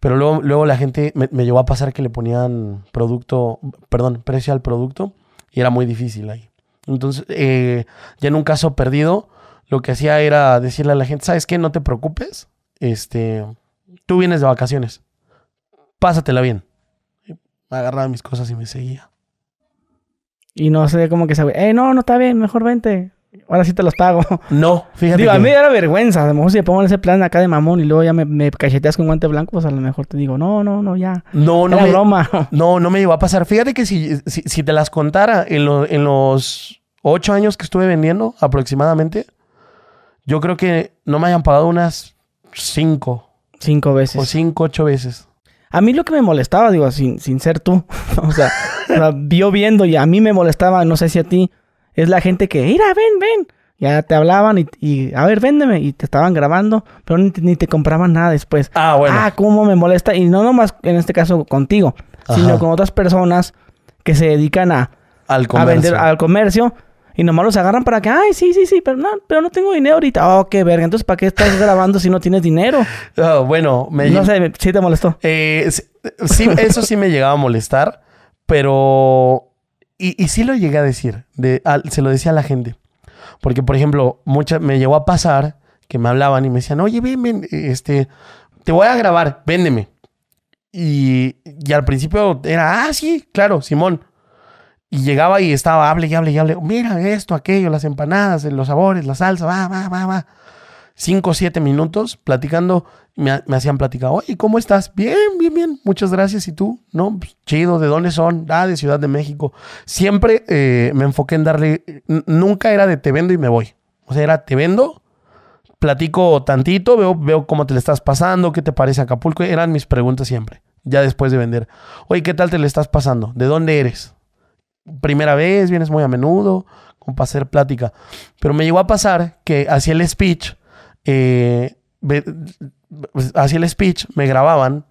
Pero luego, luego la gente me, llevó a pasar que le ponían producto, perdón, precio al producto y era muy difícil ahí. Entonces, eh, ya en un caso perdido, lo que hacía era decirle a la gente, ¿sabes qué? No te preocupes, este, tú vienes de vacaciones, pásatela bien. Agarraba mis cosas y me seguía. Y no sé, cómo que se, eh, no, no está bien, mejor vente. Ahora sí te los pago. No, fíjate. Digo, a mí era vergüenza. A lo mejor si me pongo ese plan acá de mamón y luego ya me, cacheteas con guante blanco, pues a lo mejor te digo, no, no, no, ya. No, no. broma. No, no me iba a pasar. Fíjate que si, te las contara en, en los ocho años que estuve vendiendo aproximadamente, yo creo que no me hayan pagado unas cinco. Cinco veces. O cinco, ocho veces. A mí lo que me molestaba, digo, sin, sin ser tú, o sea, vio viendo y a mí me molestaba, no sé si a ti, es la gente que, mira, ven, ven. Ya te hablaban y, y, a ver, véndeme. Y te estaban grabando, pero ni, te compraban nada después. Ah, bueno. Ah, cómo me molesta. Y no nomás en este caso contigo, sino con otras personas que se dedican a, a vender al comercio y nomás los agarran para que, ay, sí, sí, sí, pero no, pero no tengo dinero ahorita. Oh, qué verga. Entonces, ¿para qué estás grabando si no tienes dinero? Ah, bueno, me... No sé, sí te molestó. Eh, sí, eso sí me llegaba a molestar, pero... Y, sí lo llegué a decir, se lo decía a la gente. Porque, por ejemplo, mucha, me llegó a pasar que me hablaban y me decían, oye, ven, este, te voy a grabar, véndeme. Y, y al principio era, ah, sí, claro, Simón, y llegaba y estaba, hable y hable y hable. Mira esto, aquello, las empanadas, eh, los sabores, la salsa, va, va, va, va. Cinco o siete minutos platicando. Me, hacían platicar, oye, ¿cómo estás? Bien, bien, bien. Muchas gracias. ¿Y tú? No, pues, chido. ¿De dónde son? Ah, de Ciudad de México. Siempre eh, me enfoqué en darle. Nunca era de te vendo y me voy. O sea, era te vendo, platico tantito, veo, veo cómo te le estás pasando, qué te parece Acapulco. Eran mis preguntas siempre. Ya después de vender. Oye, ¿qué tal te le estás pasando? ¿De dónde eres? primera vez, vienes muy a menudo, con para hacer plática. Pero me llegó a pasar que hacía el speech, eh, pues, hacía el speech, me grababan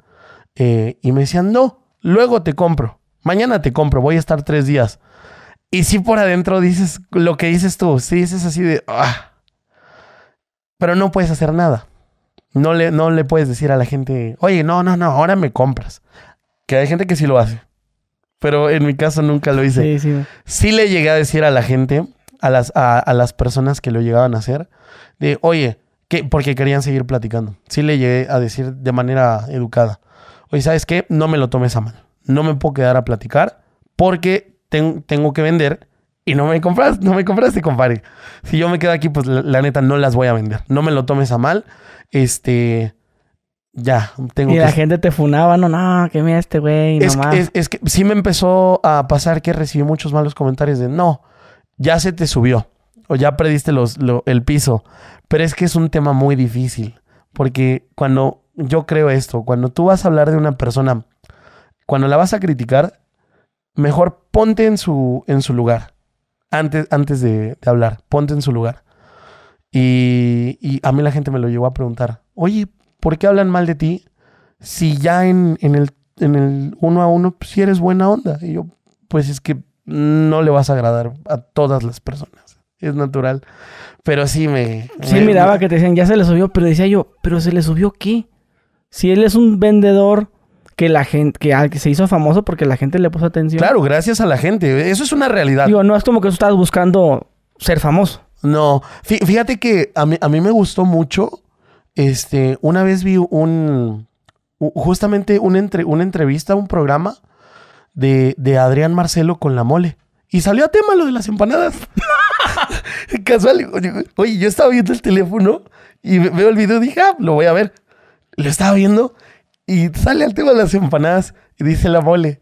eh, y me decían, no, luego te compro, mañana te compro, voy a estar tres días. Y si por adentro dices lo que dices tú, si dices así de, ah, pero no puedes hacer nada. No le, no le puedes decir a la gente, oye, no, no, no, ahora me compras. Que hay gente que sí lo hace pero en mi caso nunca lo hice. Sí, sí. sí le llegué a decir a la gente, a las, a, las personas que lo llegaban a hacer, de, oye, que, porque querían seguir platicando. Sí le llegué a decir de manera educada, oye, ¿sabes qué? No me lo tomes a mal. No me puedo quedar a platicar porque tengo que vender y no me compras, no me compraste, compadre. Si yo me quedo aquí, pues la, la, neta no las voy a vender. No me lo tomes a mal. Este, ya, tengo y la gente te funaba, no, no, que mira este güey, es, Es, que sí me empezó a pasar que recibí muchos malos comentarios de, no, ya se te subió o ya perdiste los, el piso. Pero es que es un tema muy difícil, porque cuando yo creo esto, cuando tú vas a hablar de una persona, cuando la vas a criticar, mejor ponte en su, en su lugar, antes, antes de, hablar, ponte en su lugar. Y, y, a mí la gente me lo llevó a preguntar, oye, ¿Por qué hablan mal de ti si ya en, el, en el uno a uno, si pues, eres buena onda? Y yo, pues es que no le vas a agradar a todas las personas. Es natural. Pero sí me. Sí, miraba que te decían, ya se le subió, pero decía yo, ¿pero se le subió qué? Si él es un vendedor que la gente, que, ah, que, se hizo famoso porque la gente le puso atención. Claro, gracias a la gente. Eso es una realidad. Digo, no es como que tú estabas buscando ser famoso. No, fíjate que a mí me gustó mucho este, una vez vi un, justamente un entre, una entrevista, un programa de, Adrián Marcelo con la mole. Y salió a tema lo de las empanadas. Casual. Oye, yo estaba viendo el teléfono y veo el video y dije, ah, lo voy a ver. Lo estaba viendo y sale al tema de las empanadas y dice la mole.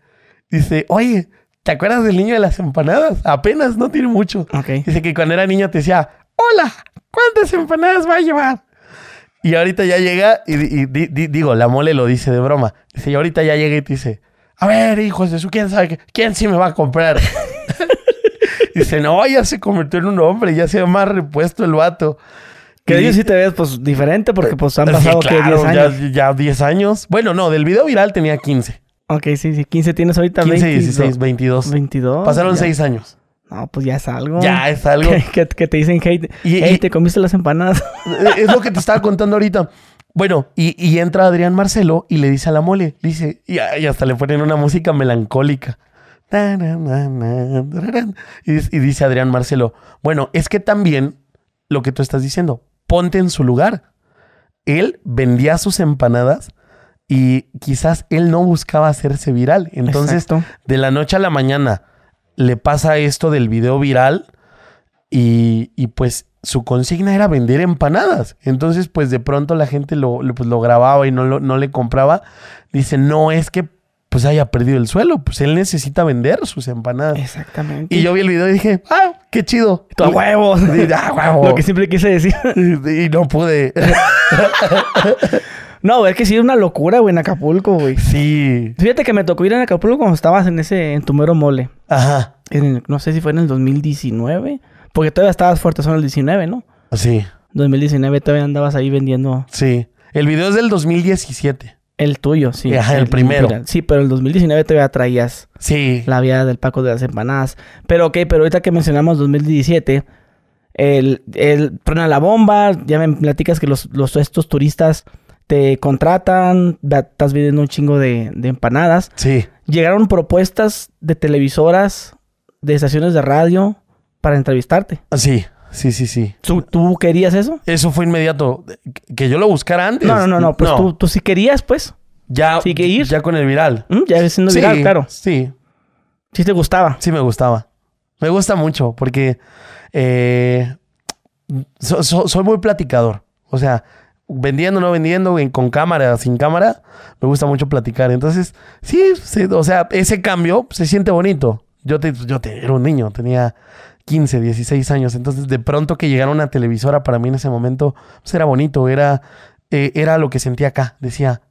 Dice, oye, ¿te acuerdas del niño de las empanadas? Apenas, no tiene mucho. Dice que cuando era niño te decía, hola, ¿cuántas empanadas va a llevar? Y ahorita ya llega y, y digo, la mole lo dice de broma. Dice, y ahorita ya llega y te dice, a ver, hijos de su, ¿quién sabe? Qué? ¿Quién sí me va a comprar? dice, no, ya se convirtió en un hombre, ya se ha más repuesto el vato. Que ellos sí te ves, pues, diferente, porque, pues, han pasado, 10 años? Ya, ya 10 años. Bueno, no, del video viral tenía 15. Ok, sí, sí, 15 tienes ahorita. 15, 16, 22. 22. Pasaron 6 años. No, pues ya es algo. Ya es algo. Que, te dicen hate. Y, hey, te comiste las empanadas. Eh, es lo que te estaba contando ahorita. Bueno, y, entra Adrián Marcelo y le dice a la mole, dice, y, hasta le ponen una música melancólica. Y, dice Adrián Marcelo, bueno, es que también lo que tú estás diciendo, ponte en su lugar. Él vendía sus empanadas y quizás él no buscaba hacerse viral. Entonces, de la noche a la mañana, le pasa esto del video viral y, pues su consigna era vender empanadas. Entonces, pues de pronto la gente lo, pues, grababa y no, no le compraba. Dice, no es que pues haya perdido el suelo, pues él necesita vender sus empanadas. Exactamente. Y yo vi el video y dije, ah, qué chido. ¡A huevos! Ah, huevo. Lo que siempre quise decir. Y no pude. No, es que sí es una locura, güey, en Acapulco, güey. Sí. Fíjate que me tocó ir a Acapulco cuando estabas en ese, en tu mero mole. Ajá. no sé si fue en el 2019. Porque todavía estabas fuerte, son el 19, ¿no? Sí. 2019 todavía andabas ahí vendiendo. Sí. El video es del 2017. El tuyo, sí. Ajá, el, primero. sí, pero el 2019 todavía traías. Sí. La vida del Paco de las Empanadas. Pero ok, pero ahorita que mencionamos 2017, el, el, truena la bomba, ya me platicas que los, los estos turistas te contratan, estás viendo un chingo de, empanadas. Sí. Llegaron propuestas de televisoras, de estaciones de radio para entrevistarte. Ah, sí. Sí, sí, sí. ¿Tú, querías eso? Eso fue inmediato. Que yo lo buscara antes. No, no, no, Pues Tú, sí querías, pues. Ya, sí que ir. ya con el viral. Mm, ya siendo viral, claro. Sí. Sí te gustaba. Sí me gustaba. Me gusta mucho porque eh, soy muy platicador. O sea, vendiendo, no vendiendo, con cámara, sin cámara, me gusta mucho platicar. Entonces, sí, o sea, ese cambio se siente bonito. Yo, yo era un niño, tenía 15, 16 años, entonces de pronto que llegara una televisora para mí en ese momento, pues era bonito, era, eh, era lo que sentía acá. Decía,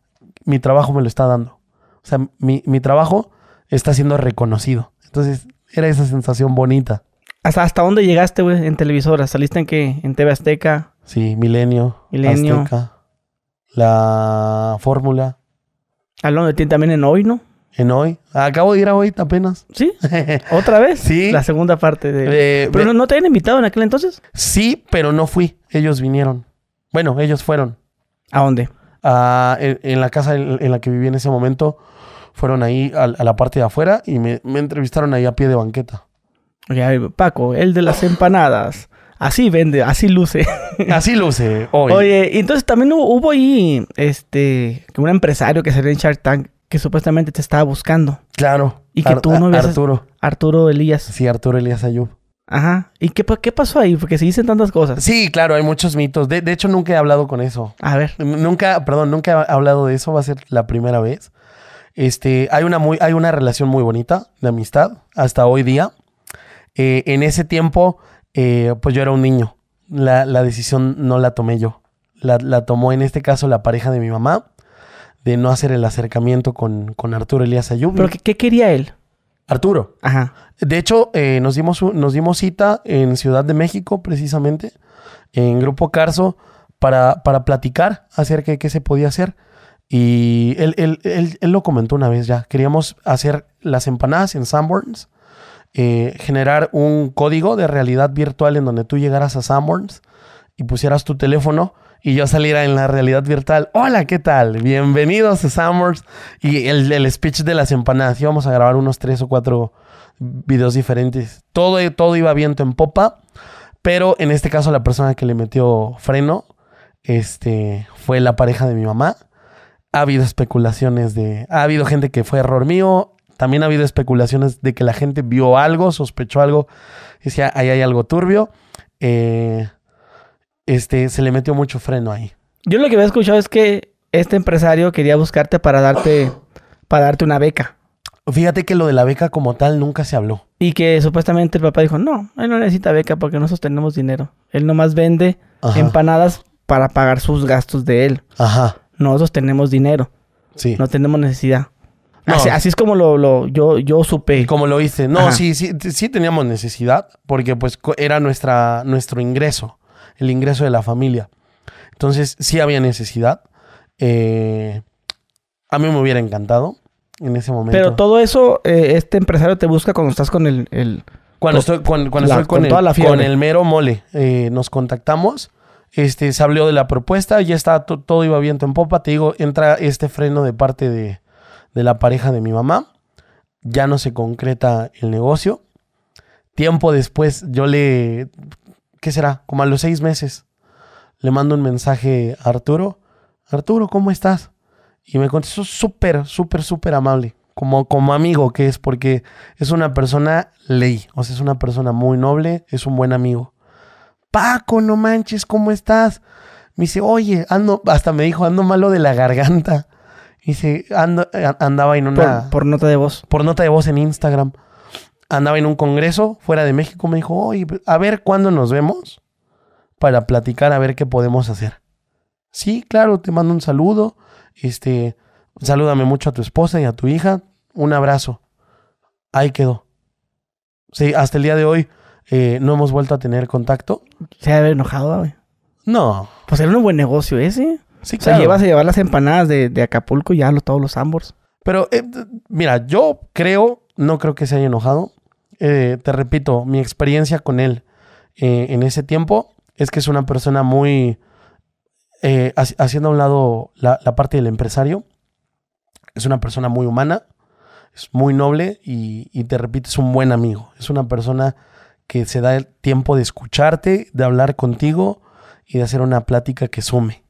mi trabajo me lo está dando. O sea, mi, trabajo está siendo reconocido. Entonces, era esa sensación bonita. ¿Hasta, dónde llegaste, güey, en televisora? ¿Saliste en qué? ¿En TV Azteca? Sí, Milenio. Milenio. La Fórmula. ¿Al de también en hoy, ¿no? En hoy. Acabo de ir a hoy apenas. ¿Sí? ¿Otra vez? sí. La segunda parte de... Eh, ¿Pero no te habían invitado en aquel entonces? Sí, pero no fui. Ellos vinieron. Bueno, ellos fueron. ¿A dónde? en, la casa en, la que viví en ese momento. Fueron ahí a, la parte de afuera y me, entrevistaron ahí a pie de banqueta. Paco, el de las empanadas. Así vende, así luce. Así luce hoy. Oye, y entonces también hubo, ahí este, un empresario que salió en Shark Tank que supuestamente te estaba buscando. Claro. Y que tú no habías... Arturo. Arturo Elías. Sí, Arturo Elías Ayub. Ajá. ¿Y qué, pasó ahí? Porque se dicen tantas cosas. Sí, claro, hay muchos mitos. De, hecho, nunca he hablado con eso. A ver. Nunca, perdón, nunca he hablado de eso. Va a ser la primera vez. Este, hay una, muy, hay una relación muy bonita de amistad hasta hoy día. Eh, en ese tiempo eh, pues yo era un niño. La, decisión no la tomé yo. La, tomó en este caso la pareja de mi mamá de no hacer el acercamiento con, Arturo Elías Ayub. ¿Pero qué, quería él? Arturo. Ajá. De hecho, eh, nos, dimos, nos dimos cita en Ciudad de México, precisamente, en Grupo Carso, para, platicar acerca de qué se podía hacer. Y él, él, él lo comentó una vez ya. Queríamos hacer las empanadas en Sanborns eh, generar un código de realidad virtual en donde tú llegaras a Summers y pusieras tu teléfono y yo saliera en la realidad virtual. Hola, ¿qué tal? Bienvenidos a Summers. Y el, speech de las empanadas. Vamos a grabar unos tres o cuatro videos diferentes. Todo, todo iba viento en popa. Pero en este caso, la persona que le metió freno este, fue la pareja de mi mamá. Ha habido especulaciones de. Ha habido gente que fue error mío. También ha habido especulaciones de que la gente vio algo, sospechó algo, decía, ahí hay algo turbio. Eh, este, se le metió mucho freno ahí. Yo lo que había escuchado es que este empresario quería buscarte para darte, para darte una beca. Fíjate que lo de la beca como tal nunca se habló. Y que supuestamente el papá dijo, no, él no necesita beca porque no sostenemos dinero. Él nomás vende empanadas para pagar sus gastos de él. Ajá. Nosotros tenemos dinero. Sí. No tenemos necesidad. Así, es como lo, yo, yo supe. Como lo hice. No, sí, sí, teníamos necesidad porque pues era nuestra, nuestro ingreso, el ingreso de la familia. Entonces sí había necesidad. Eh, a mí me hubiera encantado en ese momento. Pero todo eso, eh, este empresario te busca cuando estás con el... el cuando estoy, cuando, cuando estoy con, el, con, el, mero mole. Eh, nos contactamos. Este, se habló de la propuesta, ya está, todo iba viento en popa. Te digo, entra este freno de parte de, de la pareja de mi mamá. Ya no se concreta el negocio. Tiempo después yo le... ¿Qué será? Como a los seis meses. Le mando un mensaje a Arturo. Arturo, ¿cómo estás? Y me contestó súper, súper, súper amable. Como, como amigo que es, porque es una persona ley. O sea, es una persona muy noble, es un buen amigo. Paco, no manches, ¿cómo estás? Me dice, oye, ando, hasta me dijo, ando malo de la garganta. Y se eh, andaba en una... Por, nota de voz. Por nota de voz en Instagram. Andaba en un congreso fuera de México. Me dijo, oye, pues, a ver cuándo nos vemos para platicar, a ver qué podemos hacer. Sí, claro, te mando un saludo. Este, salúdame mucho a tu esposa y a tu hija. Un abrazo. Ahí quedó. Sí, hasta el día de hoy eh, no hemos vuelto a tener contacto. Se ha enojado, güey. No. Pues era un buen negocio ese o sea, llevas a llevar las empanadas de, Acapulco y ya lo, todos los ambors. Pero, eh, mira, yo creo, no creo que se haya enojado. Eh, te repito, mi experiencia con él eh, en ese tiempo es que es una persona muy. haciendo a un lado la, parte del empresario, es una persona muy humana, es muy noble y, y te repito, es un buen amigo. Es una persona que se da el tiempo de escucharte, de hablar contigo y de hacer una plática que sume.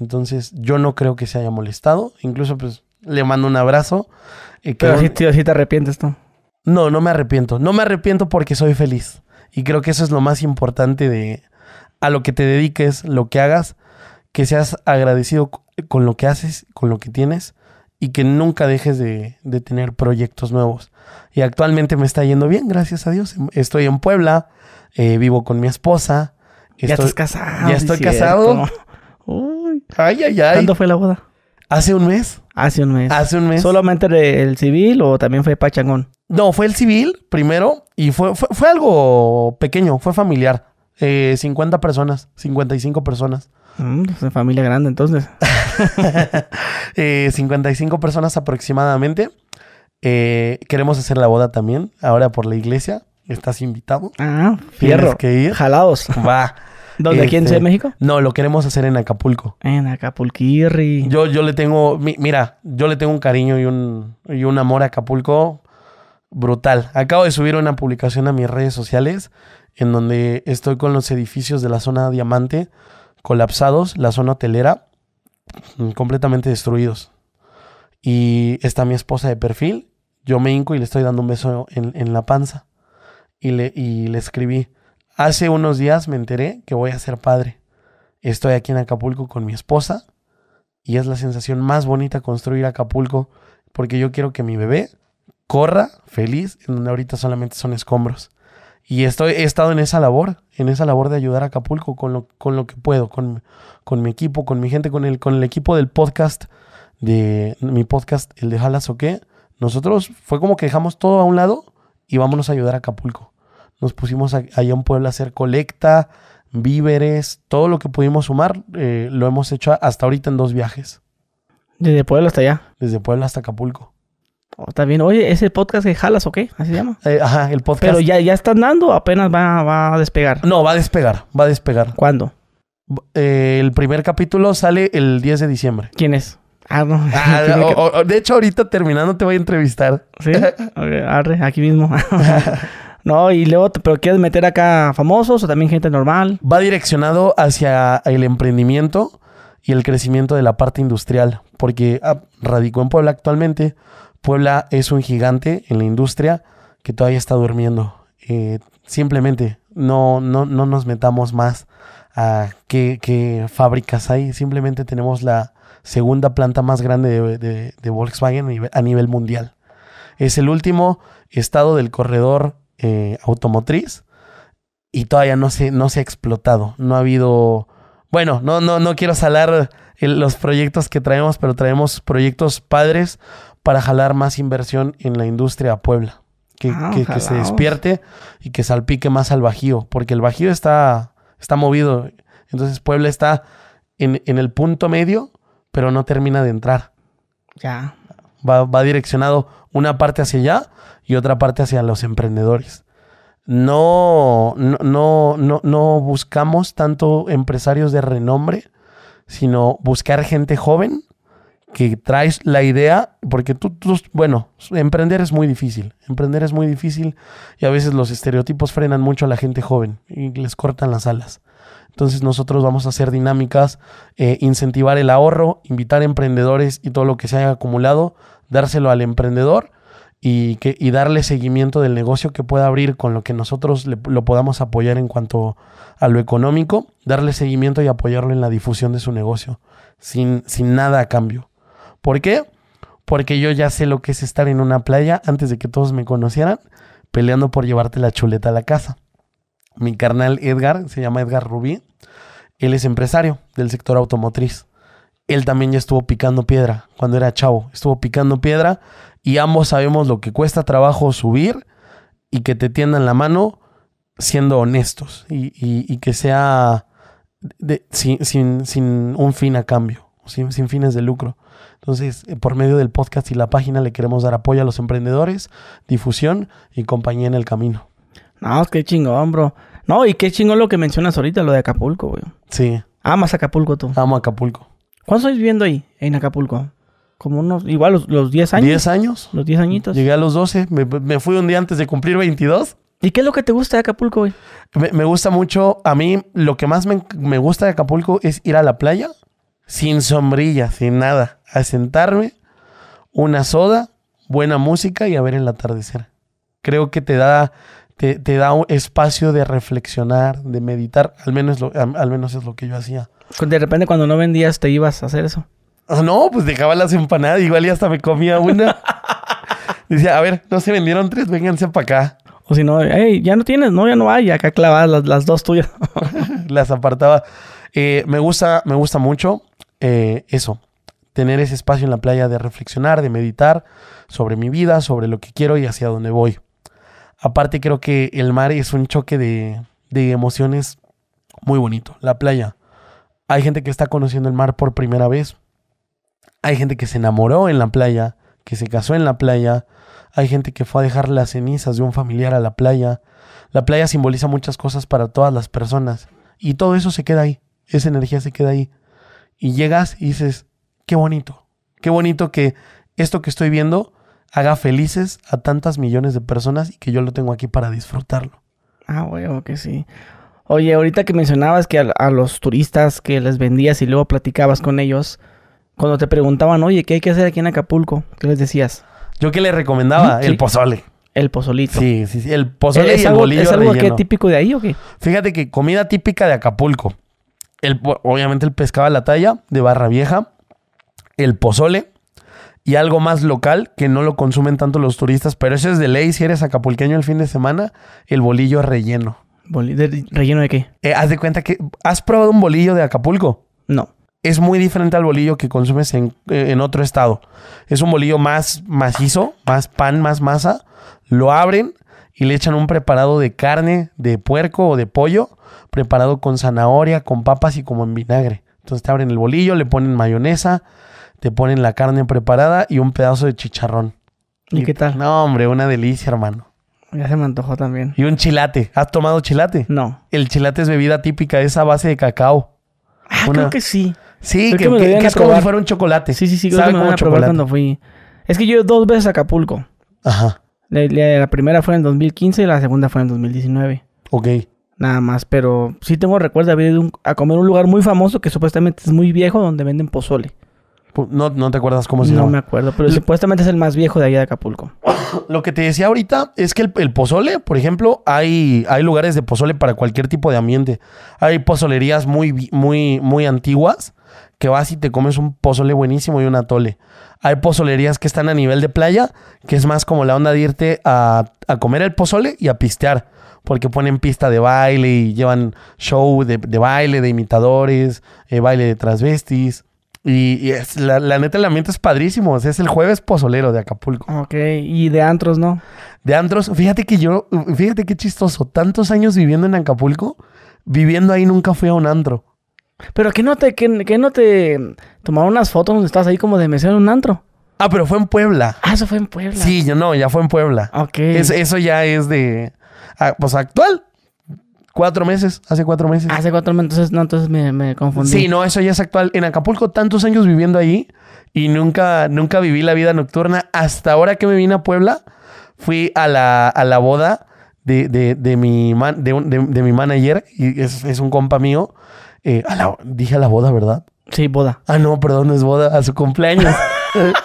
Entonces, yo no creo que se haya molestado. Incluso, pues, le mando un abrazo. Eh, Pero si te arrepientes tú. No, no me arrepiento. No me arrepiento porque soy feliz. Y creo que eso es lo más importante de a lo que te dediques, lo que hagas, que seas agradecido con lo que haces, con lo que tienes y que nunca dejes de, tener proyectos nuevos. Y actualmente me está yendo bien, gracias a Dios. Estoy en Puebla, eh, vivo con mi esposa. ya estás casado. Ya estoy casado. Ay, ay, ay. ¿Cuándo fue la boda? Hace un mes. Hace un mes. Hace un mes. ¿Solamente el civil o también fue Pachangón? No, fue el civil primero y fue, fue, algo pequeño, fue familiar. Eh, 50 personas, 55 personas. cinco mm, pues familia grande entonces. eh, 55 personas aproximadamente. Eh, queremos hacer la boda también, ahora por la iglesia. Estás invitado. Ah, fierro. Tienes que ir. Jalados. Va. ¿Dónde? ¿Aquí de este, México? No, lo queremos hacer en Acapulco. En Acapulquirri. Yo, yo le tengo, mira, yo le tengo un cariño y un, un amor a Acapulco brutal. Acabo de subir una publicación a mis redes sociales en donde estoy con los edificios de la zona Diamante colapsados, la zona hotelera mm, completamente destruidos. Y está mi esposa de perfil, yo me hinco y le estoy dando un beso en, la panza. Y le, y le escribí, Hace unos días me enteré que voy a ser padre. Estoy aquí en Acapulco con mi esposa y es la sensación más bonita construir Acapulco porque yo quiero que mi bebé corra feliz en donde ahorita solamente son escombros. Y estoy, he estado en esa labor, en esa labor de ayudar a Acapulco con lo, con lo que puedo, con, con mi equipo, con mi gente, con el, con el equipo del podcast, de mi podcast, el de Jalas o qué. Nosotros fue como que dejamos todo a un lado y vámonos a ayudar a Acapulco nos pusimos allá en Puebla a hacer colecta, víveres, todo lo que pudimos sumar, eh, lo hemos hecho hasta ahorita en dos viajes. ¿Desde Puebla hasta allá? Desde Puebla hasta Acapulco. Oh, está bien. Oye, ¿es el podcast de jalas o qué? ¿Así se llama? Eh, ajá, el podcast. Pero ya, ya están dando o apenas va, a despegar. No, va a despegar, va a despegar. ¿Cuándo? Eh, el primer capítulo sale el 10 de diciembre. ¿Quién es? Ah, no. Ah, de hecho, ahorita terminando te voy a entrevistar. Sí. arre, aquí mismo. ¿no? Y luego, pero quieres meter acá famosos o también gente normal. Va direccionado hacia el emprendimiento y el crecimiento de la parte industrial, porque ah, radicó en Puebla actualmente. Puebla es un gigante en la industria que todavía está durmiendo. Eh, simplemente no, no, no nos metamos más a qué, fábricas hay. Simplemente tenemos la segunda planta más grande de Volkswagen a nivel mundial. Es el último estado del corredor eh, automotriz y todavía no se, no se ha explotado. No ha habido. Bueno, no, no, no quiero salar los proyectos que traemos, pero traemos proyectos padres para jalar más inversión en la industria Puebla. Que, ah, se despierte y que salpique más al Bajío, porque el Bajío está, está movido. Entonces Puebla está en, el punto medio, pero no termina de entrar. Ya. Va, va direccionado una parte hacia allá y otra parte hacia los emprendedores. No, no, no, no buscamos tanto empresarios de renombre, sino buscar gente joven que traes la idea, porque tú, bueno, emprender es muy difícil, emprender es muy difícil y a veces los estereotipos frenan mucho a la gente joven y les cortan las alas. Entonces nosotros vamos a hacer dinámicas, eh, incentivar el ahorro, invitar emprendedores y todo lo que se haya acumulado, dárselo al emprendedor y, que, darle seguimiento del negocio que pueda abrir con lo que nosotros lo podamos apoyar en cuanto a lo económico, darle seguimiento y apoyarlo en la difusión de su negocio, sin, sin nada a cambio. ¿Por qué? Porque yo ya sé lo que es estar en una playa antes de que todos me conocieran, peleando por llevarte la chuleta a la casa. Mi carnal Edgar, se llama Edgar Rubí, él es empresario del sector automotriz él también ya estuvo picando piedra cuando era chavo. Estuvo picando piedra y ambos sabemos lo que cuesta trabajo subir y que te tiendan la mano siendo honestos y, que sea sin, sin, un fin a cambio, sin, fines de lucro. Entonces, eh, por medio del podcast y la página le queremos dar apoyo a los emprendedores, difusión y compañía en el camino. No, qué chingón, bro. No, y qué chingón lo que mencionas ahorita, lo de Acapulco, güey. Sí. Amas Acapulco tú. Amo Acapulco. ¿Cuánto sois viendo ahí, en Acapulco? como unos, igual los, 10 años. 10 años. Los 10 añitos. Llegué a los 12, me, fui un día antes de cumplir 22. ¿Y qué es lo que te gusta de Acapulco, güey? Me, gusta mucho, a mí lo que más me, gusta de Acapulco es ir a la playa sin sombrilla, sin nada, a sentarme, una soda, buena música y a ver el atardecer. Creo que te da, te, da un espacio de reflexionar, de meditar, al menos, al menos es lo que yo hacía. De repente cuando no vendías te ibas a hacer eso no, pues dejaba las empanadas, igual y hasta me comía una. Decía, a ver, no se vendieron tres, vénganse para acá. O si no, ya no tienes, no, ya no hay, acá clavadas las, dos tuyas. las apartaba. Eh, me gusta, me gusta mucho eh, eso, tener ese espacio en la playa de reflexionar, de meditar sobre mi vida, sobre lo que quiero y hacia dónde voy. Aparte creo que el mar es un choque de emociones muy bonito, la playa. Hay gente que está conociendo el mar por primera vez, hay gente que se enamoró en la playa, que se casó en la playa. Hay gente que fue a dejar las cenizas de un familiar a la playa. La playa simboliza muchas cosas para todas las personas. Y todo eso se queda ahí. Esa energía se queda ahí. Y llegas y dices, qué bonito. Qué bonito que esto que estoy viendo haga felices a tantas millones de personas y que yo lo tengo aquí para disfrutarlo. Ah, bueno, que sí. Oye, ahorita que mencionabas que a, a, los turistas que les vendías y luego platicabas con ellos, cuando te preguntaban, oye, ¿qué hay que hacer aquí en Acapulco? ¿Qué les decías? Yo que le recomendaba el pozole. El pozolito. Sí, sí, sí. El pozole ¿Es y el bolillo ¿Es algo típico de ahí o qué? Fíjate que comida típica de Acapulco. El, obviamente el pescado a la talla de Barra Vieja. El pozole y algo más local que no lo consumen tanto los turistas, pero eso es de ley si eres acapulqueño el fin de semana, el bolillo relleno. ¿Relleno de qué? Eh, haz de cuenta que. ¿Has probado un bolillo de Acapulco? No es muy diferente al bolillo que consumes eh, en, otro estado. Es un bolillo más macizo, más pan, más masa. Lo abren y le echan un preparado de carne, de puerco o de pollo, preparado con zanahoria, con papas y como en vinagre. Entonces te abren el bolillo, le ponen mayonesa, te ponen la carne preparada y un pedazo de chicharrón. ¿Y, qué tal? No, hombre, una delicia, hermano. Ya se me antojó también. Y un chilate. ¿Has tomado chilate? No. El chilate es bebida típica, de esa base de cacao. Ah, creo que sí. Sí, que, es como si fuera un chocolate. Sí, sí, sí. chocolate. Cuando fui. Es que yo dos veces a Acapulco. Ajá. La, primera fue en 2015 y la segunda fue en 2019. Ok. Nada más, pero sí tengo recuerdo de haber ido a comer un lugar muy famoso que supuestamente es muy viejo donde venden pozole. No, te acuerdas cómo se llama. No me acuerdo, pero supuestamente es el más viejo de allá de Acapulco. Lo que te decía ahorita es que el, pozole, por ejemplo, hay, hay lugares de pozole para cualquier tipo de ambiente. Hay pozolerías muy, muy, muy antiguas que vas y te comes un pozole buenísimo y un atole. Hay pozolerías que están a nivel de playa, que es más como la onda de irte a, comer el pozole y a pistear porque ponen pista de baile y llevan show de, baile, de imitadores, eh, baile de transvestis. Y, es, la, la, neta, el ambiente es padrísimo. O sea, es el jueves pozolero de Acapulco. Ok, y de antros, ¿no? De antros, fíjate que yo, fíjate qué chistoso. Tantos años viviendo en Acapulco, viviendo ahí nunca fui a un antro. Pero que no te, que, no te tomaron unas fotos donde estás ahí como de mesero en un antro. Ah, pero fue en Puebla. Ah, eso fue en Puebla. Sí, yo no, ya fue en Puebla. Ok. eso ya es de. Ah, pues actual. Cuatro meses, hace cuatro meses. Hace cuatro meses, entonces no, entonces me, confundí. Sí, no, eso ya es actual. En Acapulco, tantos años viviendo ahí y nunca, nunca viví la vida nocturna. Hasta ahora que me vine a Puebla, fui a la, a la boda de, de, de mi man, de, de, mi manager, y es, es un compa mío. Eh, dije a la boda, ¿verdad? Sí, boda. Ah, no, perdón, no es boda, a su cumpleaños.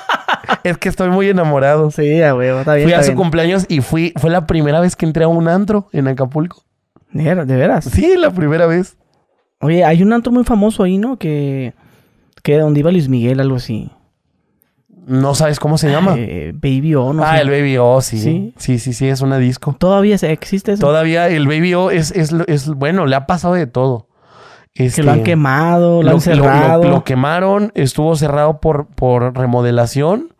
es que estoy muy enamorado. Sí, a huevo, está bien. Fui a su cumpleaños y fui, fue la primera vez que entré a un antro en Acapulco. ¿De veras? Sí, la primera vez. Oye, hay un antro muy famoso ahí, ¿no? Que, que donde iba Luis Miguel, algo así. No sabes cómo se llama. Eh, Baby O, no Ah, el Baby O, sí. sí. Sí, sí, es una disco. Todavía existe eso. Todavía el Baby O es, es, es bueno, le ha pasado de todo. Se que lo han este, quemado, lo, han cerrado. Lo, quemaron, estuvo cerrado por, por remodelación.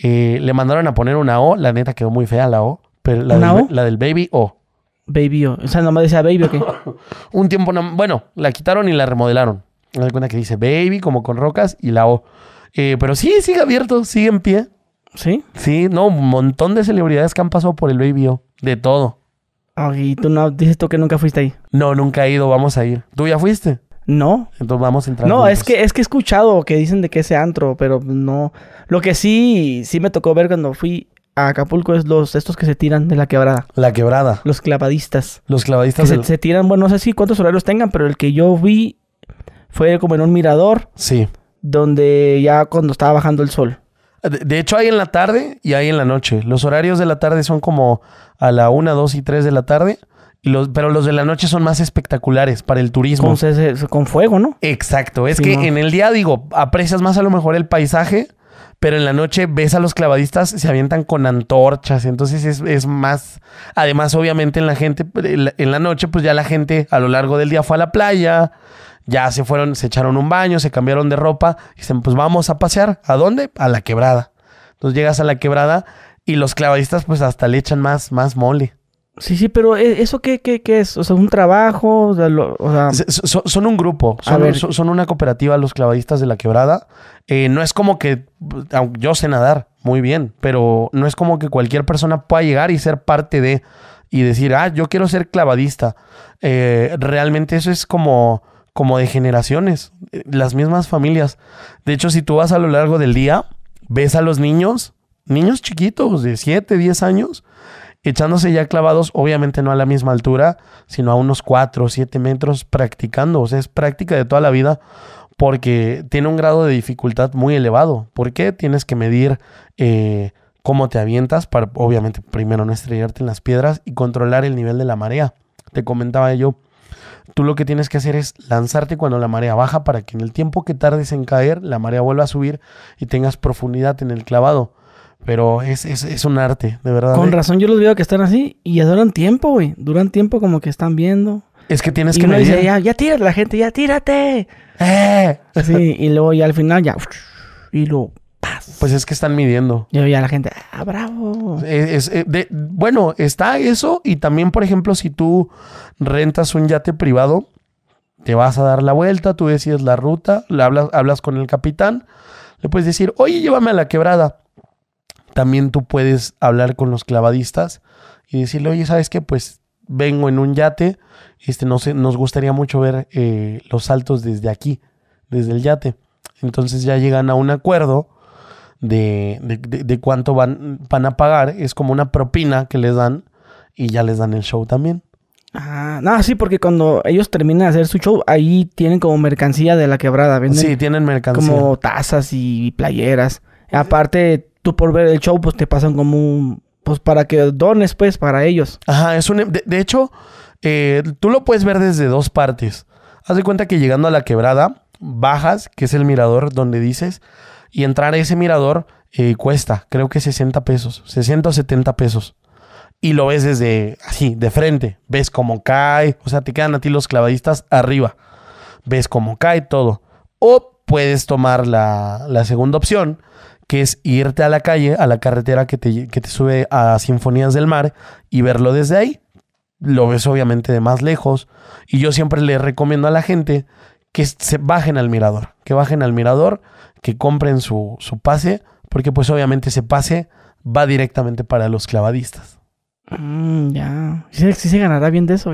Eh, le mandaron a poner una O, la neta quedó muy fea la O. Pero la, o? la del Baby O. Baby O. O sea, nomás decía Baby o qué. un tiempo, no, bueno, la quitaron y la remodelaron. Me doy cuenta que dice Baby, como con rocas, y la O. Eh, pero sí, sigue abierto, sigue en pie. ¿Sí? Sí, no, un montón de celebridades que han pasado por el Baby O. De todo. Ay, ¿y tú no dices tú que nunca fuiste ahí? No, nunca he ido, vamos a ir. ¿Tú ya fuiste? No. Entonces vamos a entrar. No, es que, es que he escuchado que dicen de que ese antro, pero no. Lo que sí, sí me tocó ver cuando fui a Acapulco es los estos que se tiran de la quebrada. La quebrada. Los clavadistas. Los clavadistas. Que se, tiran, bueno, no sé si cuántos horarios tengan, pero el que yo vi fue como en un mirador. Sí. Donde ya cuando estaba bajando el sol. De, hecho, hay en la tarde y hay en la noche. Los horarios de la tarde son como a la una, dos y tres de la tarde. pero los de la noche son más espectaculares para el turismo. Con, fuego, ¿no? Exacto. Es que en el día, digo, aprecias más a lo mejor el paisaje pero en la noche ves a los clavadistas, se avientan con antorchas, entonces es, es más, además obviamente en la gente, en la noche pues ya la gente a lo largo del día fue a la playa, ya se fueron, se echaron un baño, se cambiaron de ropa, y dicen pues vamos a pasear, ¿a dónde? A la quebrada. Entonces llegas a la quebrada y los clavadistas pues hasta le echan más, más mole. Sí, sí, pero eh, ¿eso qué, es? O sea, ¿un trabajo? Son, un grupo, son, una cooperativa, los clavadistas de la quebrada. Eh, no es como que, yo sé nadar muy bien, pero no es como que cualquier persona pueda llegar y ser parte de, y decir, ah, yo quiero ser clavadista. Eh, realmente eso es como, como de generaciones, las mismas familias. De hecho, si tú vas a lo largo del día, ves a los niños, niños chiquitos de 7, 10 años, echándose ya clavados, obviamente no a la misma altura, sino a unos 4 o 7 metros practicando. O sea, es práctica de toda la vida porque tiene un grado de dificultad muy elevado. ¿Por qué? Tienes que medir eh, cómo te avientas para, obviamente, primero no estrellarte en las piedras y controlar el nivel de la marea. Te comentaba yo. Tú lo que tienes que hacer es lanzarte cuando la marea baja para que en el tiempo que tardes en caer, la marea vuelva a subir y tengas profundidad en el clavado. Pero es, un arte, de verdad. Con ¿eh? razón yo los veo que están así y ya duran tiempo, güey. Duran tiempo como que están viendo. Es que tienes que medir. Dice, ya, ya la gente, ya tírate. Eh. y luego ya al final ya... Y lo ¡paz! Pues es que están midiendo. Y ya la gente, ah, bravo. Eh, bueno, está eso y también, por ejemplo, si tú rentas un yate privado, te vas a dar la vuelta, tú decides la ruta, le hablas, hablas con el capitán, le puedes decir, oye, llévame a la quebrada también tú puedes hablar con los clavadistas y decirle, oye, ¿sabes qué? Pues vengo en un yate, este, no nos gustaría mucho ver eh, los saltos desde aquí, desde el yate. Entonces ya llegan a un acuerdo de, de, cuánto van, a pagar, es como una propina que les dan y ya les dan el show también. Ah, no, sí, porque cuando ellos terminan de hacer su show, ahí tienen como mercancía de la quebrada, ¿venden? Sí, tienen mercancía. Como tazas y playeras. Aparte, tú por ver el show, pues te pasan como un, pues para que dones, pues, para ellos. Ajá, es un, em, de, hecho, eh, tú lo puedes ver desde dos partes. Haz de cuenta que llegando a la quebrada, bajas, que es el mirador donde dices, y entrar a ese mirador eh, cuesta, creo que 60 pesos, 60 o pesos. Y lo ves desde así, de frente. Ves cómo cae, o sea, te quedan a ti los clavadistas arriba. Ves cómo cae todo. O puedes tomar la, la segunda opción, que es irte a la calle, a la carretera que te, sube a Sinfonías del Mar y verlo desde ahí. Lo ves obviamente de más lejos. Y yo siempre le recomiendo a la gente que se bajen al mirador, que bajen al mirador, que compren su, pase, porque pues obviamente ese pase va directamente para los clavadistas. Mm, ya. ¿Si se ganará bien de eso,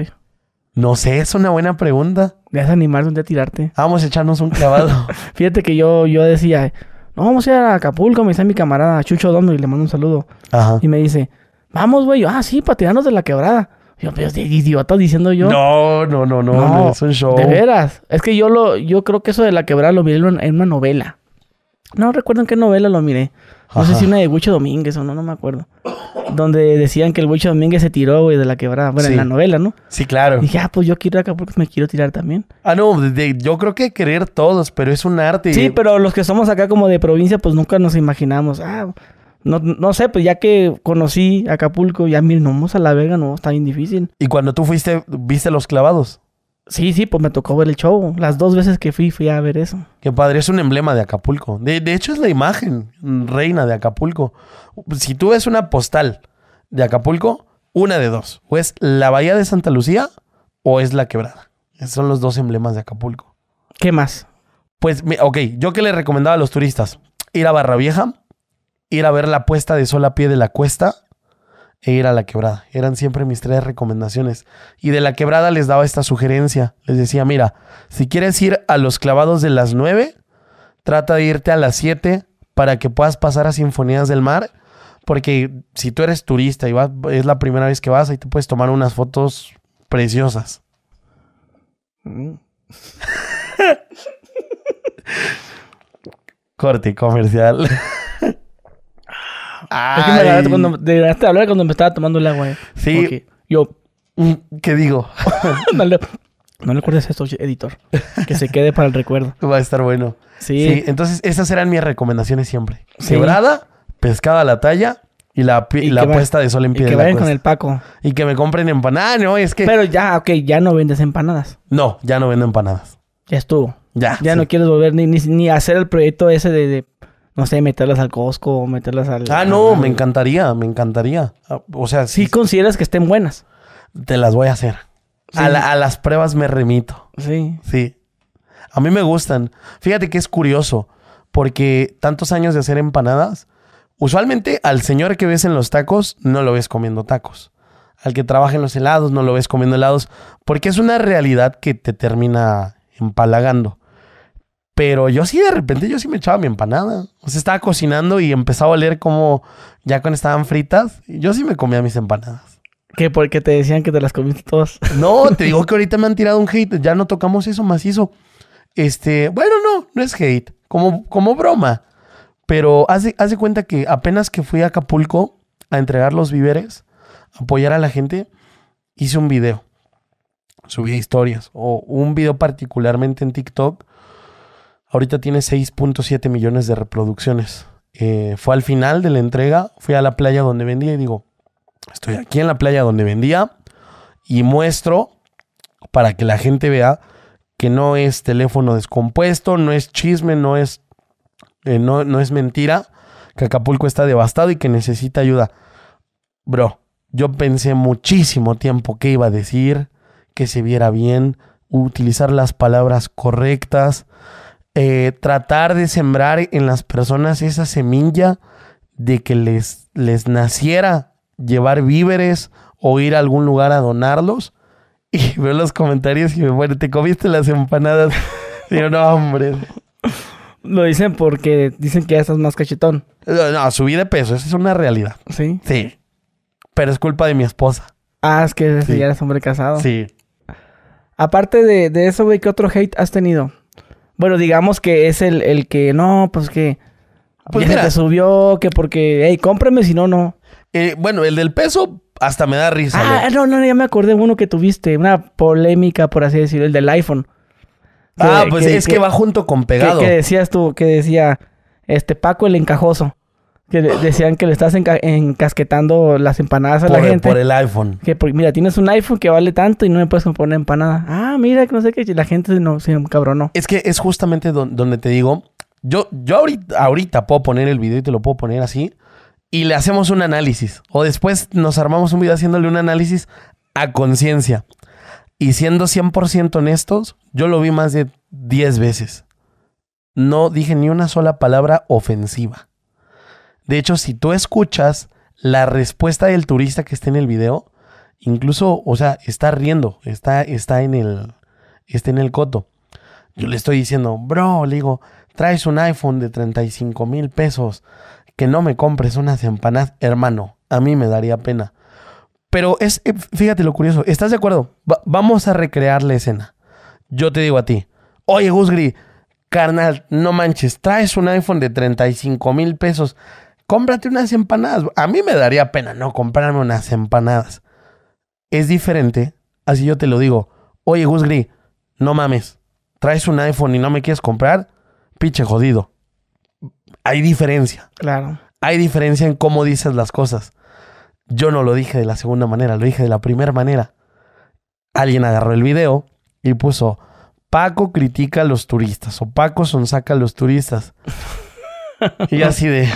No sé, es una buena pregunta. Me vas a animar a tirarte. Vamos a echarnos un clavado. Fíjate que yo, yo decía, no, vamos a ir a Acapulco, me dice mi camarada Chucho Dondo y le mando un saludo. Ajá. Y me dice, vamos, güey. ah, sí, para de la quebrada. Yo, pero de idiota diciendo yo. No, no, no, no, no, es un show. De veras. Es que yo lo, yo creo que eso de la quebrada lo miré en una novela. No recuerdo en qué novela lo miré. No sé si una de Huicho Domínguez o no, no me acuerdo. Donde decían que el Huicho Domínguez se tiró, de la quebrada. Bueno, en la novela, ¿no? Sí, claro. Y dije, ah, pues yo quiero acapulco acá porque me quiero tirar también. Ah, no, yo creo que querer todos, pero es un arte. Sí, pero los que somos acá como de provincia, pues nunca nos imaginamos. Ah, no, sé, pues ya que conocí Acapulco, ya mira, no vamos a la vega, no, está bien difícil. ¿Y cuando tú fuiste, viste los clavados? Sí, sí, pues me tocó ver el show. Las dos veces que fui, fui a ver eso. Qué padre, es un emblema de Acapulco. De, hecho, es la imagen reina de Acapulco. Si tú ves una postal de Acapulco, una de dos. O es la Bahía de Santa Lucía o es la Quebrada. son los dos emblemas de Acapulco. ¿Qué más? Pues, ok, yo que le recomendaba a los turistas, ir a Barra Vieja, ir a ver la puesta de sol a pie de la cuesta e ir a la quebrada. Eran siempre mis tres recomendaciones. Y de la quebrada les daba esta sugerencia. Les decía, mira, si quieres ir a los clavados de las 9, trata de irte a las 7 para que puedas pasar a Sinfonías del Mar. Porque si tú eres turista y vas, es la primera vez que vas, ahí te puedes tomar unas fotos preciosas. Mm. Corte comercial. Ay. que me cuando, hablar cuando me estaba tomando el agua. Eh. Sí. Yo. Mm, ¿Qué digo? no, le, no acuerdes esto, editor. Que se quede para el recuerdo. Va a estar bueno. Sí. Entonces, esas eran mis recomendaciones siempre. Sí. pescada a la talla y la, y la puesta de sol en piedra. Y que vayan con el Paco. Y que me compren empanadas, no, es que... Pero ya, ok, ya no vendes empanadas. No, ya no vendo empanadas. Ya estuvo. Ya. Ya no quieres volver ni, ni, hacer el proyecto ese de no sé, meterlas al Costco, meterlas al... Ah, no, me encantaría, me encantaría. Ah, o sea, si... consideras que estén buenas. Te las voy a hacer. A, a, las pruebas me remito. Sí. Sí. A mí me gustan. Fíjate que es curioso, porque tantos años de hacer empanadas, usualmente al señor que ves en los tacos, no lo ves comiendo tacos. Al que trabaja en los helados, no lo ves comiendo helados, porque es una realidad que te termina empalagando. Pero yo sí, de repente, yo sí me echaba mi empanada. O sea, estaba cocinando y empezaba a oler como ya cuando estaban fritas. Yo sí me comía mis empanadas. ¿Qué? Porque te decían que te las comiste todas. No, te digo que ahorita me han tirado un hate. Ya no tocamos eso macizo. Este, bueno, no, no es hate. Como, como broma. Pero hace, hace cuenta que apenas que fui a Acapulco a entregar los víveres, apoyar a la gente, hice un video. Subí historias o un video particularmente en TikTok Ahorita tiene 6.7 millones de reproducciones. Eh, fue al final de la entrega, fui a la playa donde vendía y digo, estoy aquí en la playa donde vendía y muestro para que la gente vea que no es teléfono descompuesto, no es chisme, no es, eh, no, no es mentira, que Acapulco está devastado y que necesita ayuda. Bro, yo pensé muchísimo tiempo qué iba a decir, que se viera bien, utilizar las palabras correctas, eh, tratar de sembrar en las personas esa semilla de que les, les naciera llevar víveres o ir a algún lugar a donarlos. Y veo los comentarios y me bueno, te comiste las empanadas. Digo, no, hombre. Lo dicen porque dicen que ya estás más cachetón. No, subí de peso, esa es una realidad. Sí. Sí. Pero es culpa de mi esposa. Ah, es que ya eres hombre casado. Sí. Aparte de, de eso, güey, ¿qué otro hate has tenido? Bueno, digamos que es el, que no, pues que. Pues te subió, que porque, Ey, cómprame, si no, no. Eh, bueno, el del peso hasta me da risa. Ah, no, no, ya me acordé uno que tuviste, una polémica, por así decirlo, el del iPhone. ah, pues es que, va junto con pegado. Que, decías tú, que decía, este Paco el encajoso. Que decían que le estás encasquetando las empanadas a la gente. Por el iPhone. Que mira, tienes un iPhone que vale tanto y no me puedes poner empanada. Ah, mira, que no sé qué. la gente no, se encabronó. Es que es justamente donde te digo. Yo, yo ahorita, ahorita puedo poner el video y te lo puedo poner así. Y le hacemos un análisis. O después nos armamos un video haciéndole un análisis a conciencia. Y siendo 100% honestos, yo lo vi más de 10 veces. No dije ni una sola palabra ofensiva. De hecho, si tú escuchas la respuesta del turista que está en el video, incluso, o sea, está riendo, está, está en el, está en el coto. Yo le estoy diciendo, bro, le digo, traes un iPhone de 35 mil pesos, que no me compres unas empanadas, hermano, a mí me daría pena. Pero es, eh, fíjate lo curioso, ¿estás de acuerdo? vamos a recrear la escena. Yo te digo a ti, oye Gusgri, carnal, no manches, traes un iPhone de 35 mil pesos, cómprate unas empanadas. A mí me daría pena no comprarme unas empanadas. Es diferente, así yo te lo digo. Oye, Gus no mames, traes un iPhone y no me quieres comprar, pinche jodido. Hay diferencia. Claro. Hay diferencia en cómo dices las cosas. Yo no lo dije de la segunda manera, lo dije de la primera manera. Alguien agarró el video y puso, Paco critica a los turistas o Paco sonsaca a los turistas. y así de...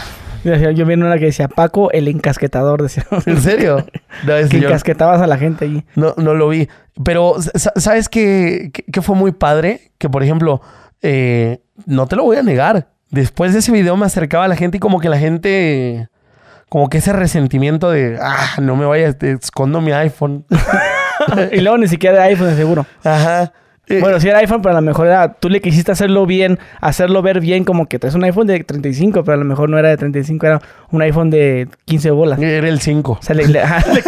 Yo vi una que decía Paco el encasquetador. Decía. ¿En serio? que encasquetabas a la gente allí. No, no lo vi. Pero, ¿sabes qué, que fue muy padre? Que, por ejemplo, eh, no te lo voy a negar. Después de ese video me acercaba a la gente y como que la gente... Como que ese resentimiento de, ah, no me vayas, escondo mi iPhone. y luego ni siquiera de iPhone, seguro. Ajá bueno, si era iPhone, pero a lo mejor era, tú le quisiste hacerlo bien, hacerlo ver bien, como que es un iPhone de 35, pero a lo mejor no era de 35, era un iPhone de 15 bolas. Era el 5. O sea, le,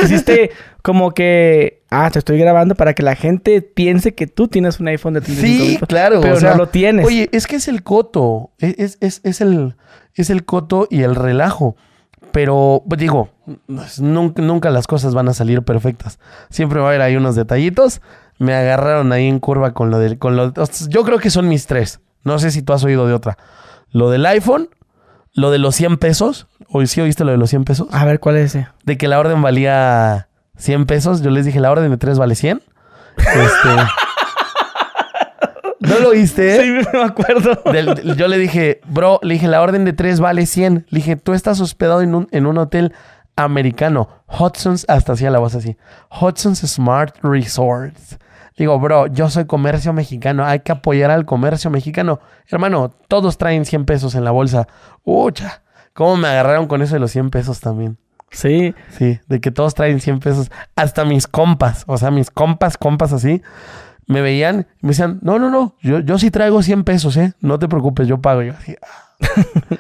quisiste como que, ah, te estoy grabando para que la gente piense que tú tienes un iPhone de 35. Sí, claro. Pero no lo tienes. Oye, es que es el coto, e, es, el, es el coto y el relajo. Pero pues, digo, pues, nunca, nunca las cosas van a salir perfectas. Siempre va a haber ahí unos detallitos me agarraron ahí en curva con lo del. Con yo creo que son mis tres. No sé si tú has oído de otra. Lo del iPhone, lo de los 100 pesos. Hoy sí oíste lo de los 100 pesos. A ver, ¿cuál es ese? De que la orden valía 100 pesos. Yo les dije, la orden de tres vale 100. Este, ¿No lo oíste? Sí, me acuerdo. yo le dije, bro, le dije, la orden de tres vale 100. Le dije, tú estás hospedado en un, en un hotel americano. Hudson's, hasta hacía la voz así. Hudson's Smart Resorts. Digo, bro, yo soy comercio mexicano, hay que apoyar al comercio mexicano. Hermano, todos traen 100 pesos en la bolsa. Ucha, ¿cómo me agarraron con eso de los 100 pesos también? Sí. Sí, de que todos traen 100 pesos. Hasta mis compas, o sea, mis compas, compas así, me veían y me decían, no, no, no, yo, yo sí traigo 100 pesos, ¿eh? No te preocupes, yo pago. Yo así, ah".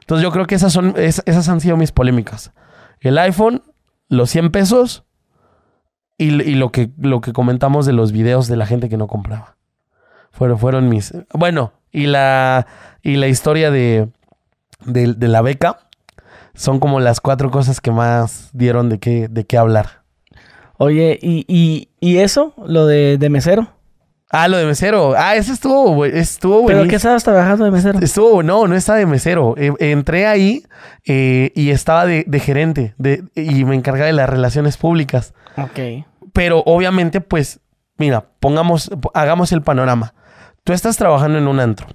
Entonces yo creo que esas, son, esas han sido mis polémicas. El iPhone, los 100 pesos y, lo, que, lo que comentamos de los videos de la gente que no compraba. Fueron, fueron mis. Bueno, y la, y la historia de, la beca son como las cuatro cosas que más dieron de qué, de qué hablar. Oye, ¿y, eso? ¿Lo de, mesero? Ah, lo de mesero. Ah, eso estuvo, estuvo ¿Pero qué estabas trabajando de mesero? Estuvo, no, no estaba de mesero. Eh, entré ahí eh, y estaba de, gerente de, y me encargaba de las relaciones públicas. Ok pero obviamente, pues, mira, pongamos, hagamos el panorama. Tú estás trabajando en un antro.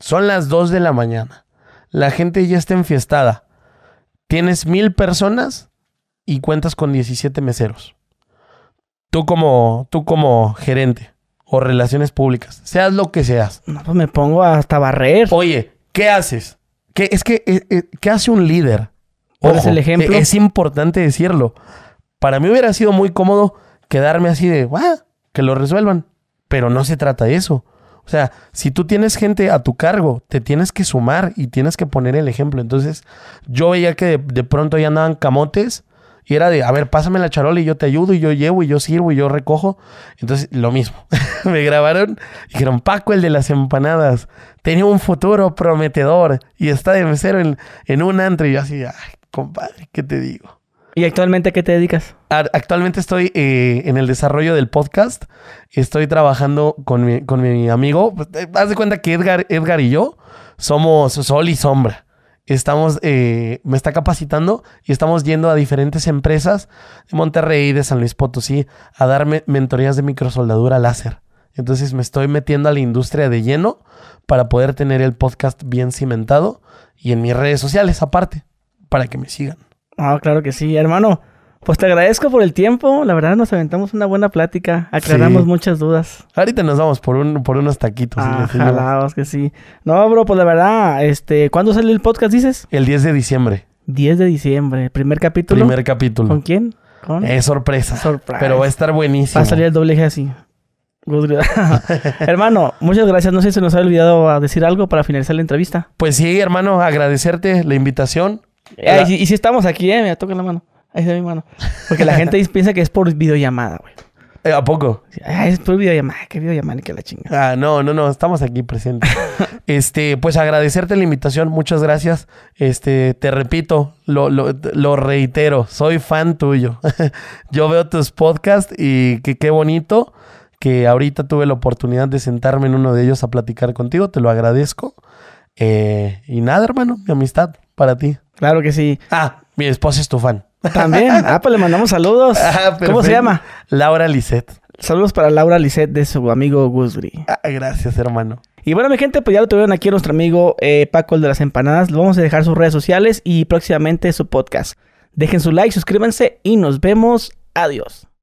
Son las 2 de la mañana. La gente ya está enfiestada. Tienes mil personas y cuentas con 17 meseros. Tú como, tú como gerente o relaciones públicas, seas lo que seas. No, pues me pongo hasta barrer. Oye, ¿qué haces? ¿Qué, es que, eh, eh, ¿qué hace un líder? Ojo, el ejemplo? Es importante decirlo. Para mí hubiera sido muy cómodo quedarme así de, Que lo resuelvan. Pero no se trata de eso. O sea, si tú tienes gente a tu cargo, te tienes que sumar y tienes que poner el ejemplo. Entonces, yo veía que de, pronto ya andaban camotes y era de, a ver, pásame la charola y yo te ayudo y yo llevo y yo sirvo y yo recojo. Entonces, lo mismo. Me grabaron y dijeron, Paco, el de las empanadas, tenía un futuro prometedor y está de mesero en, en un antro. Y yo así, ay, compadre, ¿qué te digo? ¿Y actualmente qué te dedicas? Actualmente estoy eh, en el desarrollo del podcast. Estoy trabajando con mi, con mi amigo. Pues, eh, haz de cuenta que Edgar, y yo somos sol y sombra. Estamos, eh, me está capacitando y estamos yendo a diferentes empresas de Monterrey, y de San Luis Potosí, a darme mentorías de microsoldadura láser. Entonces me estoy metiendo a la industria de lleno para poder tener el podcast bien cimentado y en mis redes sociales aparte, para que me sigan. Ah, claro que sí, hermano. Pues te agradezco por el tiempo. La verdad nos aventamos una buena plática. Aclaramos muchas dudas. Ahorita nos vamos por, un, por unos taquitos. Ah, que sí. No, bro, pues la verdad, este, ¿cuándo sale el podcast, dices? El 10 de diciembre. 10 de diciembre, primer capítulo. Primer capítulo. ¿Con quién? ¿Con? Es sorpresa. Pero va a estar buenísimo. Va a salir el doble G así. hermano, muchas gracias. No sé si se nos ha olvidado decir algo para finalizar la entrevista. Pues sí, hermano, agradecerte la invitación. Eh, y, si, estamos aquí, eh, me toca la mano. Ahí está mi mano. Porque la gente piensa que es por videollamada, güey. Eh, ¿A poco? es por videollamada, qué videollamada, qué la chinga. Ah, no, no, no, estamos aquí presidente. este, pues agradecerte la invitación, muchas gracias. Este, te repito, lo, reitero, soy fan tuyo. Yo veo tus podcasts y qué bonito que ahorita tuve la oportunidad de sentarme en uno de ellos a platicar contigo, te lo agradezco. Eh, y nada, hermano, mi amistad para ti. Claro que sí. Ah, mi esposa es tu fan. También. Ah, pues le mandamos saludos. Ah, ¿Cómo se llama? Laura Lisset. Saludos para Laura Lisset de su amigo Gusgri. Ah, gracias, hermano. Y bueno, mi gente, pues ya lo tuvieron aquí nuestro amigo eh, Paco, el de las empanadas. Lo vamos a dejar sus redes sociales y próximamente su podcast. Dejen su like, suscríbanse y nos vemos. Adiós.